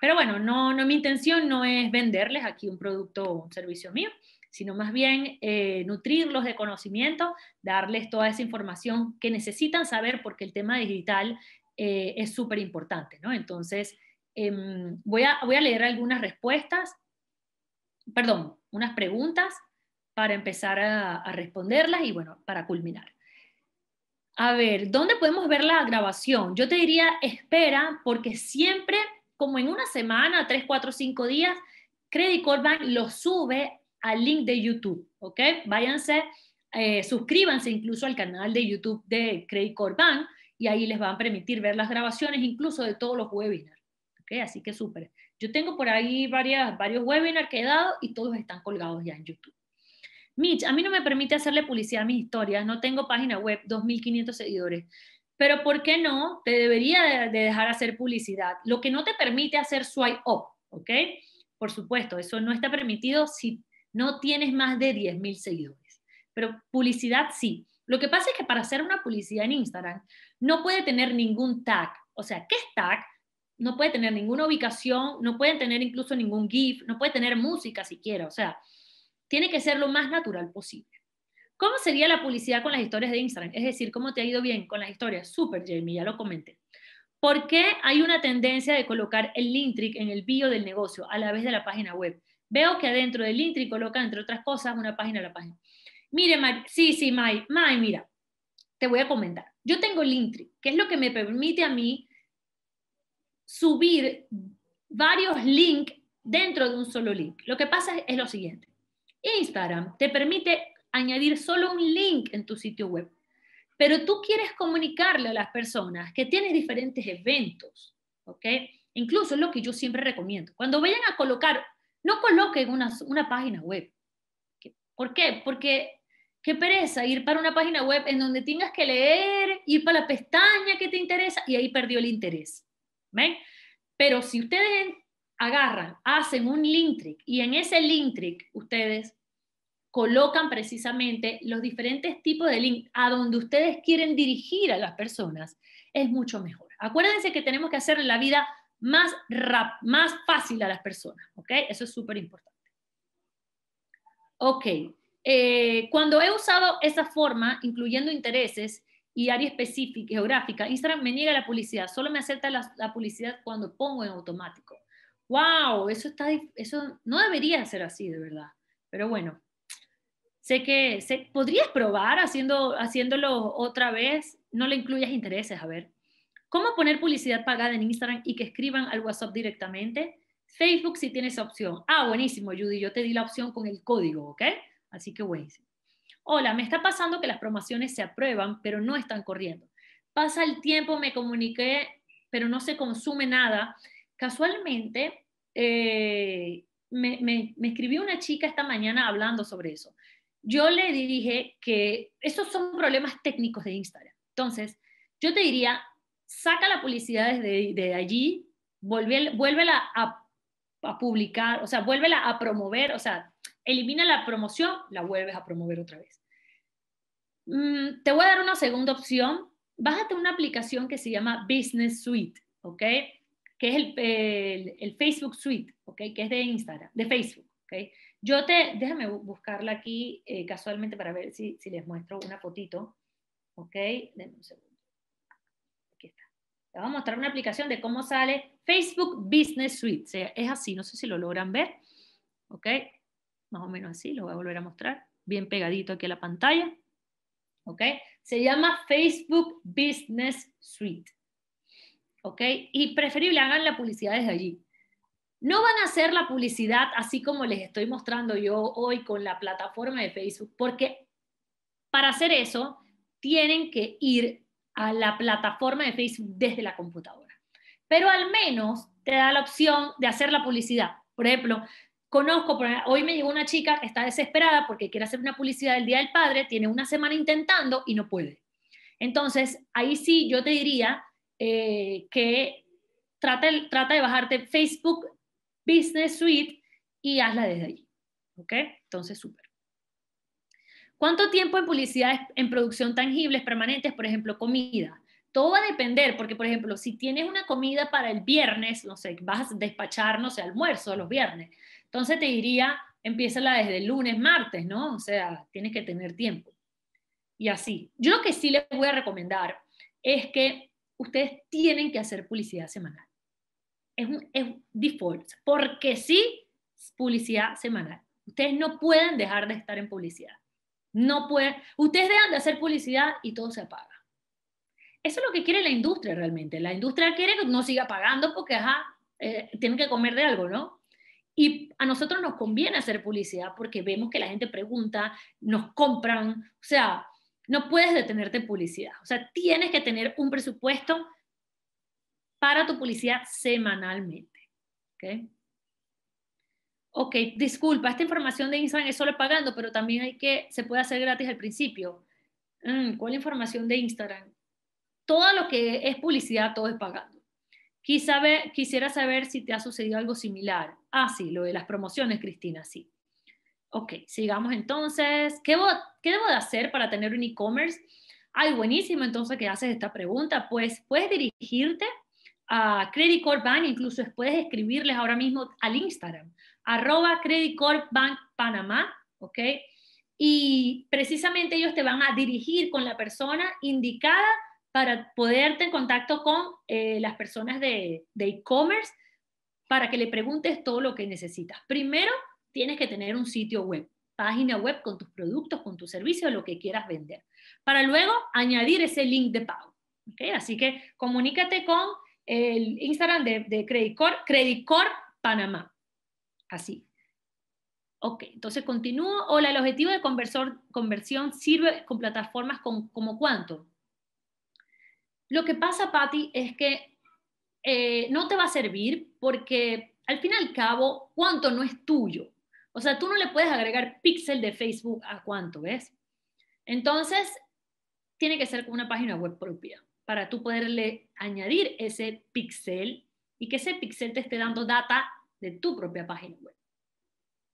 Pero bueno, no, mi intención no es venderles aquí un producto o un servicio mío, sino más bien eh, nutrirlos de conocimiento, darles toda esa información que necesitan saber porque el tema digital eh, es súper importante, ¿no? Entonces, em, voy, a, leer algunas respuestas, perdón, unas preguntas para empezar a responderlas y bueno, para culminar a ver, ¿dónde podemos ver la grabación? Yo te diría, espera, porque siempre, como en una semana, tres, cuatro, cinco días, Credit Corp Bank lo sube al link de YouTube, ¿ok? Váyanse, eh, suscríbanse incluso al canal de YouTube de Credit Corban y ahí les van a permitir ver las grabaciones incluso de todos los webinars, ¿ok? Así que súper. Yo tengo por ahí varios webinars que he dado y todos están colgados ya en YouTube. Mitch, a mí no me permite hacerle publicidad a mis historias, no tengo página web, 2.500 seguidores. Pero ¿por qué no? Te debería de dejar hacer publicidad. Lo que no te permite hacer swipe up, ¿ok? Por supuesto, eso no está permitido si no tienes más de 10.000 seguidores. Pero publicidad sí. Lo que pasa es que para hacer una publicidad en Instagram no puede tener ningún tag. O sea, ¿qué es tag? No puede tener ninguna ubicación, no pueden tener incluso ningún GIF, no puede tener música siquiera. O sea, tiene que ser lo más natural posible. ¿Cómo sería la publicidad con las historias de Instagram? Es decir, ¿cómo te ha ido bien con las historias? Súper, Jamie, ya lo comenté. ¿Por qué hay una tendencia de colocar el Linktree en el bio del negocio a la vez de la página web? Veo que adentro del Linktree coloca, entre otras cosas, una página a la página. Mire, sí, sí, May, May, mira, te voy a comentar. Yo tengo Linktree, que es lo que me permite a mí subir varios links dentro de un solo link. Lo que pasa es lo siguiente. Instagram te permite añadir solo un link en tu sitio web, pero tú quieres comunicarle a las personas que tienes diferentes eventos, ¿ok? Incluso es lo que yo siempre recomiendo. Cuando vayan a colocar, no coloquen una, página web. ¿Por qué? Porque qué pereza ir para una página web en donde tengas que leer, ir para la pestaña que te interesa y ahí perdió el interés. ¿Ven? Pero si ustedes agarran, hacen un link trick y en ese link trick ustedes colocan precisamente los diferentes tipos de link a donde ustedes quieren dirigir a las personas, es mucho mejor. Acuérdense que tenemos que hacer la vida más, más fácil a las personas, ¿ok? Eso es súper importante. Ok, eh, cuando he usado esa forma, incluyendo intereses y área específica, geográfica, Instagram me niega la publicidad, solo me acepta la publicidad cuando pongo en automático wow, eso, está, eso no debería ser así de verdad. Pero bueno, sé que se podrías probar haciendo, haciéndolo otra vez, no le incluyas intereses, a ver. ¿Cómo poner publicidad pagada en Instagram y que escriban al WhatsApp directamente? Facebook sí tiene esa opción. Ah, buenísimo, Judy, yo te di la opción con el código, ¿ok? Así que buenísimo. Hola, me está pasando que las promociones se aprueban, pero no están corriendo. Pasa el tiempo, me comuniqué, pero no se consume nada Casualmente, eh, me, escribió una chica esta mañana hablando sobre eso. Yo le dije que esos son problemas técnicos de Instagram. Entonces, yo te diría, saca la publicidad desde de allí, vuelve, vuélvela a, publicar, o sea, vuélvela a promover, o sea, elimina la promoción, la vuelves a promover otra vez. Mm, te voy a dar una segunda opción. Bájate una aplicación que se llama Business Suite, ¿ok? que es el, Facebook Suite, ¿okay? que es de Instagram, de Facebook. ¿okay? Yo te, déjame buscarla aquí eh, casualmente para ver si, les muestro una fotito. Ok, denme un segundo. Aquí está. Les voy a mostrar una aplicación de cómo sale Facebook Business Suite. es así, no sé si lo logran ver. Ok, más o menos así, lo voy a volver a mostrar. Bien pegadito aquí a la pantalla. ¿ok? Se llama Facebook Business Suite, ¿ok? Y preferible hagan la publicidad desde allí. No van a hacer la publicidad así como les estoy mostrando yo hoy con la plataforma de Facebook, porque para hacer eso tienen que ir a la plataforma de Facebook desde la computadora. Pero al menos te da la opción de hacer la publicidad. Por ejemplo, conozco, hoy me llegó una chica que está desesperada porque quiere hacer una publicidad del Día del Padre, tiene una semana intentando y no puede. Entonces, ahí sí yo te diría eh, que trata, trata de bajarte Facebook Business Suite y hazla desde allí. ¿Ok? Entonces, súper. ¿Cuánto tiempo en publicidad en producción tangibles permanentes, por ejemplo, comida? Todo va a depender, porque, por ejemplo, si tienes una comida para el viernes, no sé, vas a despachar, no sé, almuerzo los viernes, entonces te diría, empiézala desde lunes, martes, ¿no? O sea, tienes que tener tiempo. Y así. Yo lo que sí les voy a recomendar es que ustedes tienen que hacer publicidad semanal. Es un, default, porque sí, publicidad semanal. Ustedes no pueden dejar de estar en publicidad. No pueden, ustedes dejan de hacer publicidad y todo se apaga. Eso es lo que quiere la industria realmente. La industria quiere que no siga pagando porque ajá, eh, tienen que comer de algo, ¿no? Y a nosotros nos conviene hacer publicidad porque vemos que la gente pregunta, nos compran, o sea, no puedes detenerte en publicidad. O sea, tienes que tener un presupuesto para tu publicidad semanalmente. ¿okay? ok, disculpa, esta información de Instagram es solo pagando, pero también hay que, se puede hacer gratis al principio. Mm, ¿Cuál información de Instagram? Todo lo que es publicidad, todo es pagando. Quisiera saber si te ha sucedido algo similar. Ah, sí, lo de las promociones, Cristina, sí. Ok, sigamos entonces. ¿Qué, qué debo de hacer para tener un e-commerce? Ay, buenísimo, entonces que haces esta pregunta. Pues puedes dirigirte a Credit Corp Bank, incluso puedes escribirles ahora mismo al Instagram, arroba Credit Corp Bank Panamá, ¿ok? Y precisamente ellos te van a dirigir con la persona indicada para poderte en contacto con eh, las personas de e-commerce para que le preguntes todo lo que necesitas. Primero, tienes que tener un sitio web, página web con tus productos, con tus servicios, lo que quieras vender, para luego añadir ese link de pago. Así que comunícate con el Instagram de, de Credit Panamá. Así. Ok, entonces continúo. Hola, el objetivo de conversor, conversión sirve con plataformas con, como cuánto. Lo que pasa, Patti, es que eh, no te va a servir porque al fin y al cabo, ¿cuánto no es tuyo? O sea, tú no le puedes agregar píxel de Facebook a cuánto, ¿ves? Entonces, tiene que ser con una página web propia para tú poderle añadir ese píxel y que ese píxel te esté dando data de tu propia página web.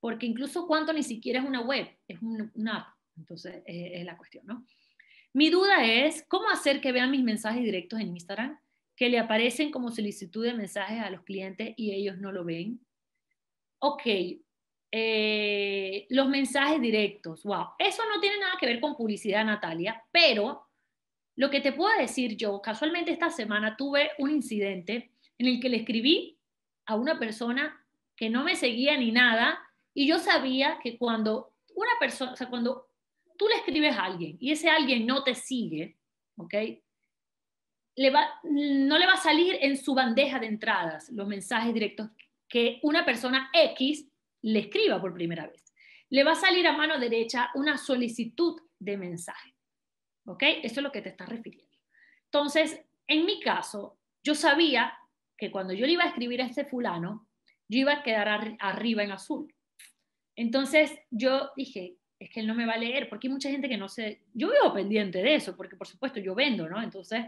Porque incluso cuánto ni siquiera es una web, es una app. Entonces, es la cuestión, ¿no? Mi duda es, ¿cómo hacer que vean mis mensajes directos en Instagram? Que le aparecen como solicitud de mensajes a los clientes y ellos no lo ven. Ok, eh, los mensajes directos, wow, eso no tiene nada que ver con publicidad, Natalia, pero lo que te puedo decir yo, casualmente esta semana tuve un incidente en el que le escribí a una persona que no me seguía ni nada y yo sabía que cuando una persona, o sea, cuando tú le escribes a alguien y ese alguien no te sigue, ¿ok? Le va, no le va a salir en su bandeja de entradas los mensajes directos que una persona X le escriba por primera vez, le va a salir a mano derecha una solicitud de mensaje. ¿Ok? Eso es lo que te estás refiriendo. Entonces, en mi caso, yo sabía que cuando yo le iba a escribir a este fulano, yo iba a quedar arriba en azul. Entonces, yo dije, es que él no me va a leer, porque hay mucha gente que no se... Yo vivo pendiente de eso, porque por supuesto yo vendo, ¿no? Entonces,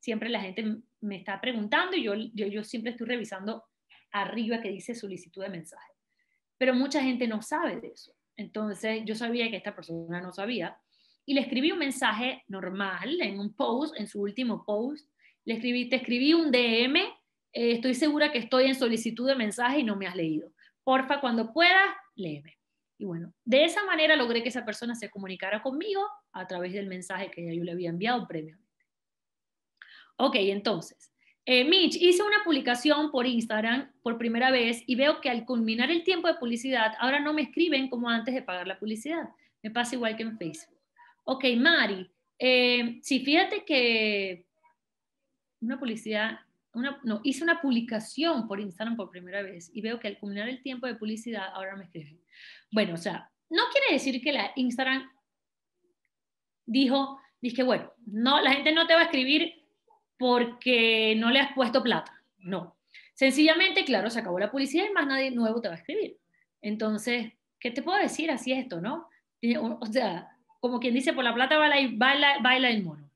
siempre la gente me está preguntando y yo, yo, yo siempre estoy revisando arriba que dice solicitud de mensaje pero mucha gente no sabe de eso. Entonces yo sabía que esta persona no sabía y le escribí un mensaje normal en un post, en su último post. Le escribí, te escribí un DM, eh, estoy segura que estoy en solicitud de mensaje y no me has leído. Porfa, cuando puedas, léeme. Y bueno, de esa manera logré que esa persona se comunicara conmigo a través del mensaje que yo le había enviado previamente. Ok, entonces, eh, Mitch, hice una publicación por Instagram por primera vez y veo que al culminar el tiempo de publicidad, ahora no me escriben como antes de pagar la publicidad. Me pasa igual que en Facebook. Ok, Mari, eh, si fíjate que una publicidad, no, hice una publicación por Instagram por primera vez y veo que al culminar el tiempo de publicidad, ahora me escriben. Bueno, o sea, no quiere decir que la Instagram dijo, dije, bueno, no, la gente no te va a escribir porque no le has puesto plata. No. Sencillamente, claro, se acabó la publicidad y más nadie nuevo te va a escribir. Entonces, ¿qué te puedo decir? Así es esto, ¿no? O sea, como quien dice, por la plata baila, baila el mono.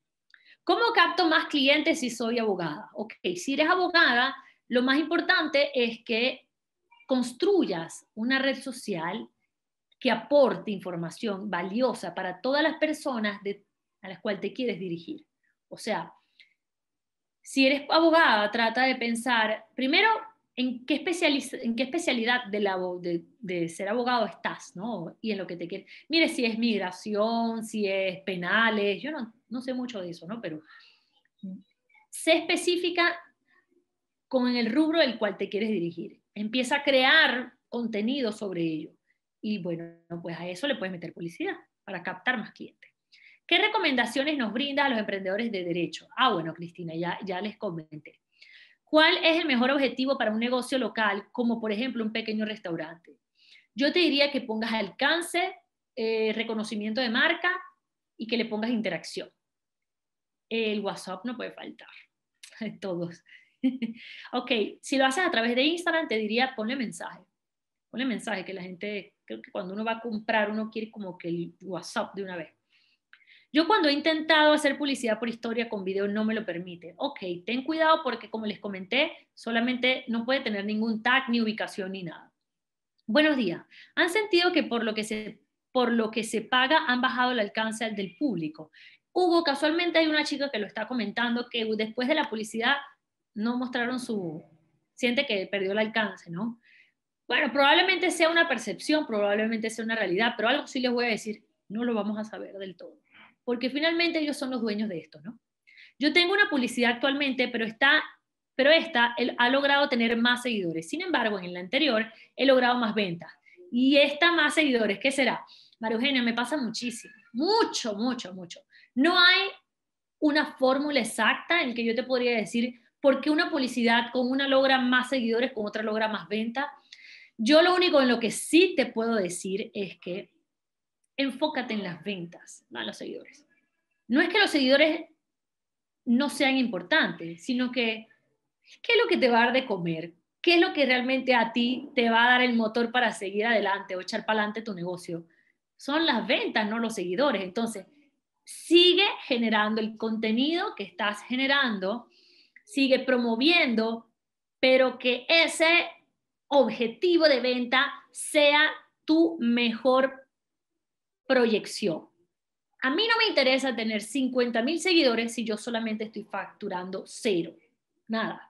¿Cómo capto más clientes si soy abogada? Ok, si eres abogada, lo más importante es que construyas una red social que aporte información valiosa para todas las personas a las cuales te quieres dirigir. O sea, si eres abogada, trata de pensar primero en qué, especialidad de, la, de, ser abogado estás, ¿no? Y en lo que te quieres. Mire, si es migración, si es penales, yo no, no sé mucho de eso, ¿no? Pero sé específica con el rubro del cual te quieres dirigir. Empieza a crear contenido sobre ello. Y bueno, pues a eso le puedes meter publicidad para captar más clientes. ¿Qué recomendaciones nos brinda a los emprendedores de derecho? Ah, bueno, Cristina, ya, ya les comenté. ¿Cuál es el mejor objetivo para un negocio local, como por ejemplo un pequeño restaurante? Yo te diría que pongas alcance, eh, reconocimiento de marca y que le pongas interacción. El WhatsApp no puede faltar. Todos. ok, si lo haces a través de Instagram, te diría ponle mensaje. Ponle mensaje que la gente, creo que cuando uno va a comprar, uno quiere como que el WhatsApp de una vez. Yo cuando he intentado hacer publicidad por historia con video no me lo permite. Ok, ten cuidado porque como les comenté, solamente no puede tener ningún tag ni ubicación ni nada. Buenos días. ¿Han sentido que por lo que se, por lo que se paga han bajado el alcance del público? Hugo, casualmente hay una chica que lo está comentando que después de la publicidad no mostraron su... siente que perdió el alcance, ¿no? Bueno, probablemente sea una percepción, probablemente sea una realidad, pero algo sí les voy a decir, no lo vamos a saber del todo porque finalmente ellos son los dueños de esto, ¿no? Yo tengo una publicidad actualmente, pero está pero esta ha logrado tener más seguidores. Sin embargo, en la anterior he logrado más ventas. Y esta más seguidores, ¿qué será? María Eugenia, me pasa muchísimo, mucho, mucho, mucho. No hay una fórmula exacta en que yo te podría decir por qué una publicidad con una logra más seguidores, con otra logra más ventas. Yo lo único en lo que sí te puedo decir es que enfócate en las ventas, no en los seguidores. No es que los seguidores no sean importantes, sino que qué es lo que te va a dar de comer, qué es lo que realmente a ti te va a dar el motor para seguir adelante o echar para adelante tu negocio. Son las ventas, no los seguidores. Entonces, sigue generando el contenido que estás generando, sigue promoviendo, pero que ese objetivo de venta sea tu mejor proyección. A mí no me interesa tener 50 mil seguidores si yo solamente estoy facturando cero, nada.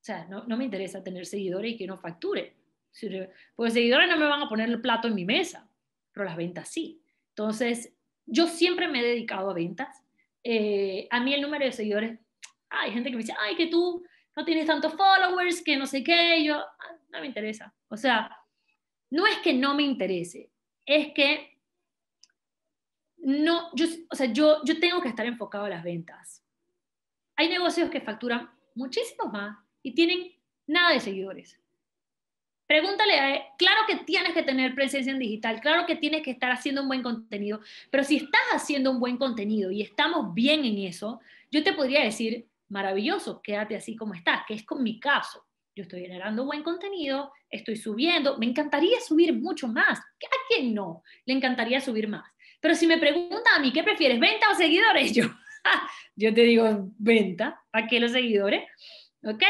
O sea, no, me interesa tener seguidores y que no facture. Porque seguidores no me van a poner el plato en mi mesa, pero las ventas sí. Entonces, yo siempre me he dedicado a ventas. Eh, a mí el número de seguidores, hay gente que me dice, ay, que tú no tienes tantos followers, que no sé qué, yo, ah, no me interesa. O sea, no es que no me interese, es que no, yo, o yo, yo tengo que estar enfocado a las ventas. Hay negocios que facturan muchísimo más y tienen nada de seguidores. Pregúntale, a él, claro que tienes que tener presencia en digital, claro que tienes que estar haciendo un buen contenido, pero si estás haciendo un buen contenido y estamos bien en eso, yo te podría decir, maravilloso, quédate así como estás, que es con mi caso yo estoy generando buen contenido, estoy subiendo, me encantaría subir mucho más. ¿A quién no le encantaría subir más? Pero si me pregunta a mí, ¿qué prefieres, venta o seguidores? Yo, yo te digo, venta, ¿A qué los seguidores? ¿Ok?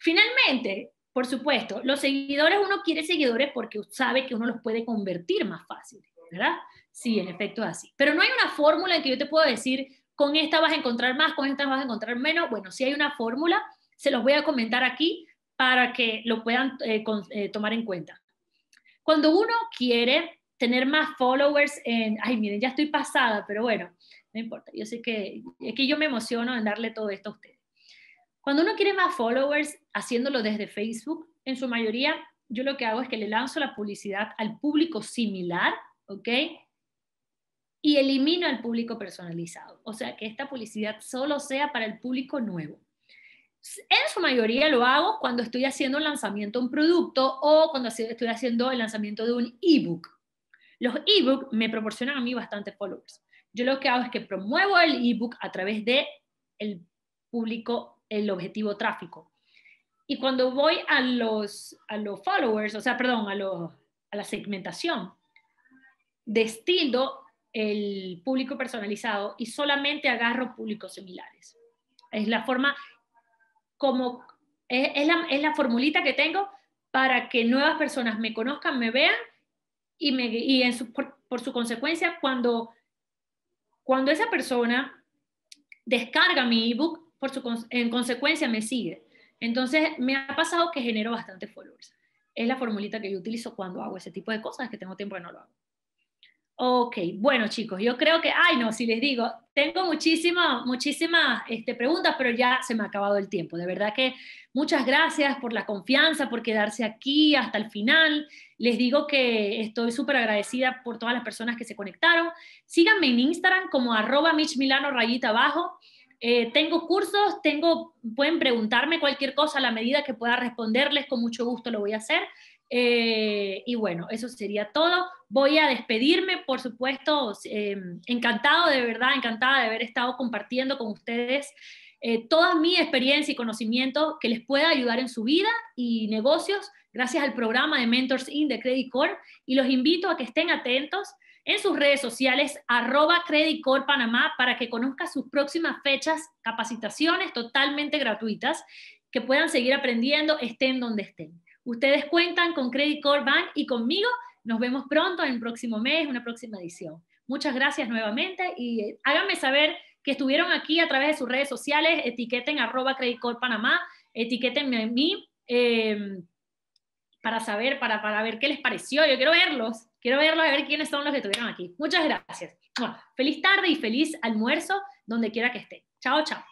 Finalmente, por supuesto, los seguidores, uno quiere seguidores porque sabe que uno los puede convertir más fácil, ¿verdad? Sí, en efecto es así. Pero no hay una fórmula en que yo te puedo decir, con esta vas a encontrar más, con esta vas a encontrar menos. Bueno, si hay una fórmula, se los voy a comentar aquí, para que lo puedan eh, eh, tomar en cuenta. Cuando uno quiere tener más followers en, ay, miren, ya estoy pasada, pero bueno, no importa, yo sé que es que yo me emociono en darle todo esto a ustedes. Cuando uno quiere más followers haciéndolo desde Facebook, en su mayoría yo lo que hago es que le lanzo la publicidad al público similar, ¿ok? Y elimino al público personalizado. O sea, que esta publicidad solo sea para el público nuevo en su mayoría lo hago cuando estoy haciendo un lanzamiento de un producto o cuando estoy haciendo el lanzamiento de un ebook. Los ebooks me proporcionan a mí bastantes followers. Yo lo que hago es que promuevo el ebook a través de el público, el objetivo tráfico. Y cuando voy a los, a los followers, o sea, perdón, a, a la segmentación, destildo el público personalizado y solamente agarro públicos similares. Es la forma como es, la, es la formulita que tengo para que nuevas personas me conozcan, me vean y, me, y en por, su consecuencia, cuando, cuando esa persona descarga mi ebook, por su, en consecuencia me sigue. Entonces, me ha pasado que genero bastante followers. Es la formulita que yo utilizo cuando hago ese tipo de cosas, que tengo tiempo que no lo hago. Ok, bueno chicos, yo creo que, ay no, si les digo, tengo muchísimas, muchísimas este, preguntas, pero ya se me ha acabado el tiempo. De verdad que muchas gracias por la confianza, por quedarse aquí hasta el final. Les digo que estoy súper agradecida por todas las personas que se conectaron. Síganme en Instagram como arroba michmilano rayita abajo. Eh, tengo cursos, tengo, pueden preguntarme cualquier cosa a la medida que pueda responderles, con mucho gusto lo voy a hacer. Eh, y bueno, eso sería todo. Voy a despedirme, por supuesto, eh, encantado de verdad, encantada de haber estado compartiendo con ustedes eh, toda mi experiencia y conocimiento que les pueda ayudar en su vida y negocios gracias al programa de Mentors In de Credit Core. Y los invito a que estén atentos en sus redes sociales, arroba Credit Core Panamá, para que conozcan sus próximas fechas, capacitaciones totalmente gratuitas, que puedan seguir aprendiendo, estén donde estén. Ustedes cuentan con Credit Core Bank y conmigo. Nos vemos pronto en el próximo mes, una próxima edición. Muchas gracias nuevamente y eh, háganme saber que estuvieron aquí a través de sus redes sociales, etiqueten arroba Credit Core Panamá, etiquétenme a mí eh, para saber, para, para ver qué les pareció. Yo quiero verlos, quiero verlos a ver quiénes son los que estuvieron aquí. Muchas gracias. Bueno, feliz tarde y feliz almuerzo donde quiera que esté. Chao, chao.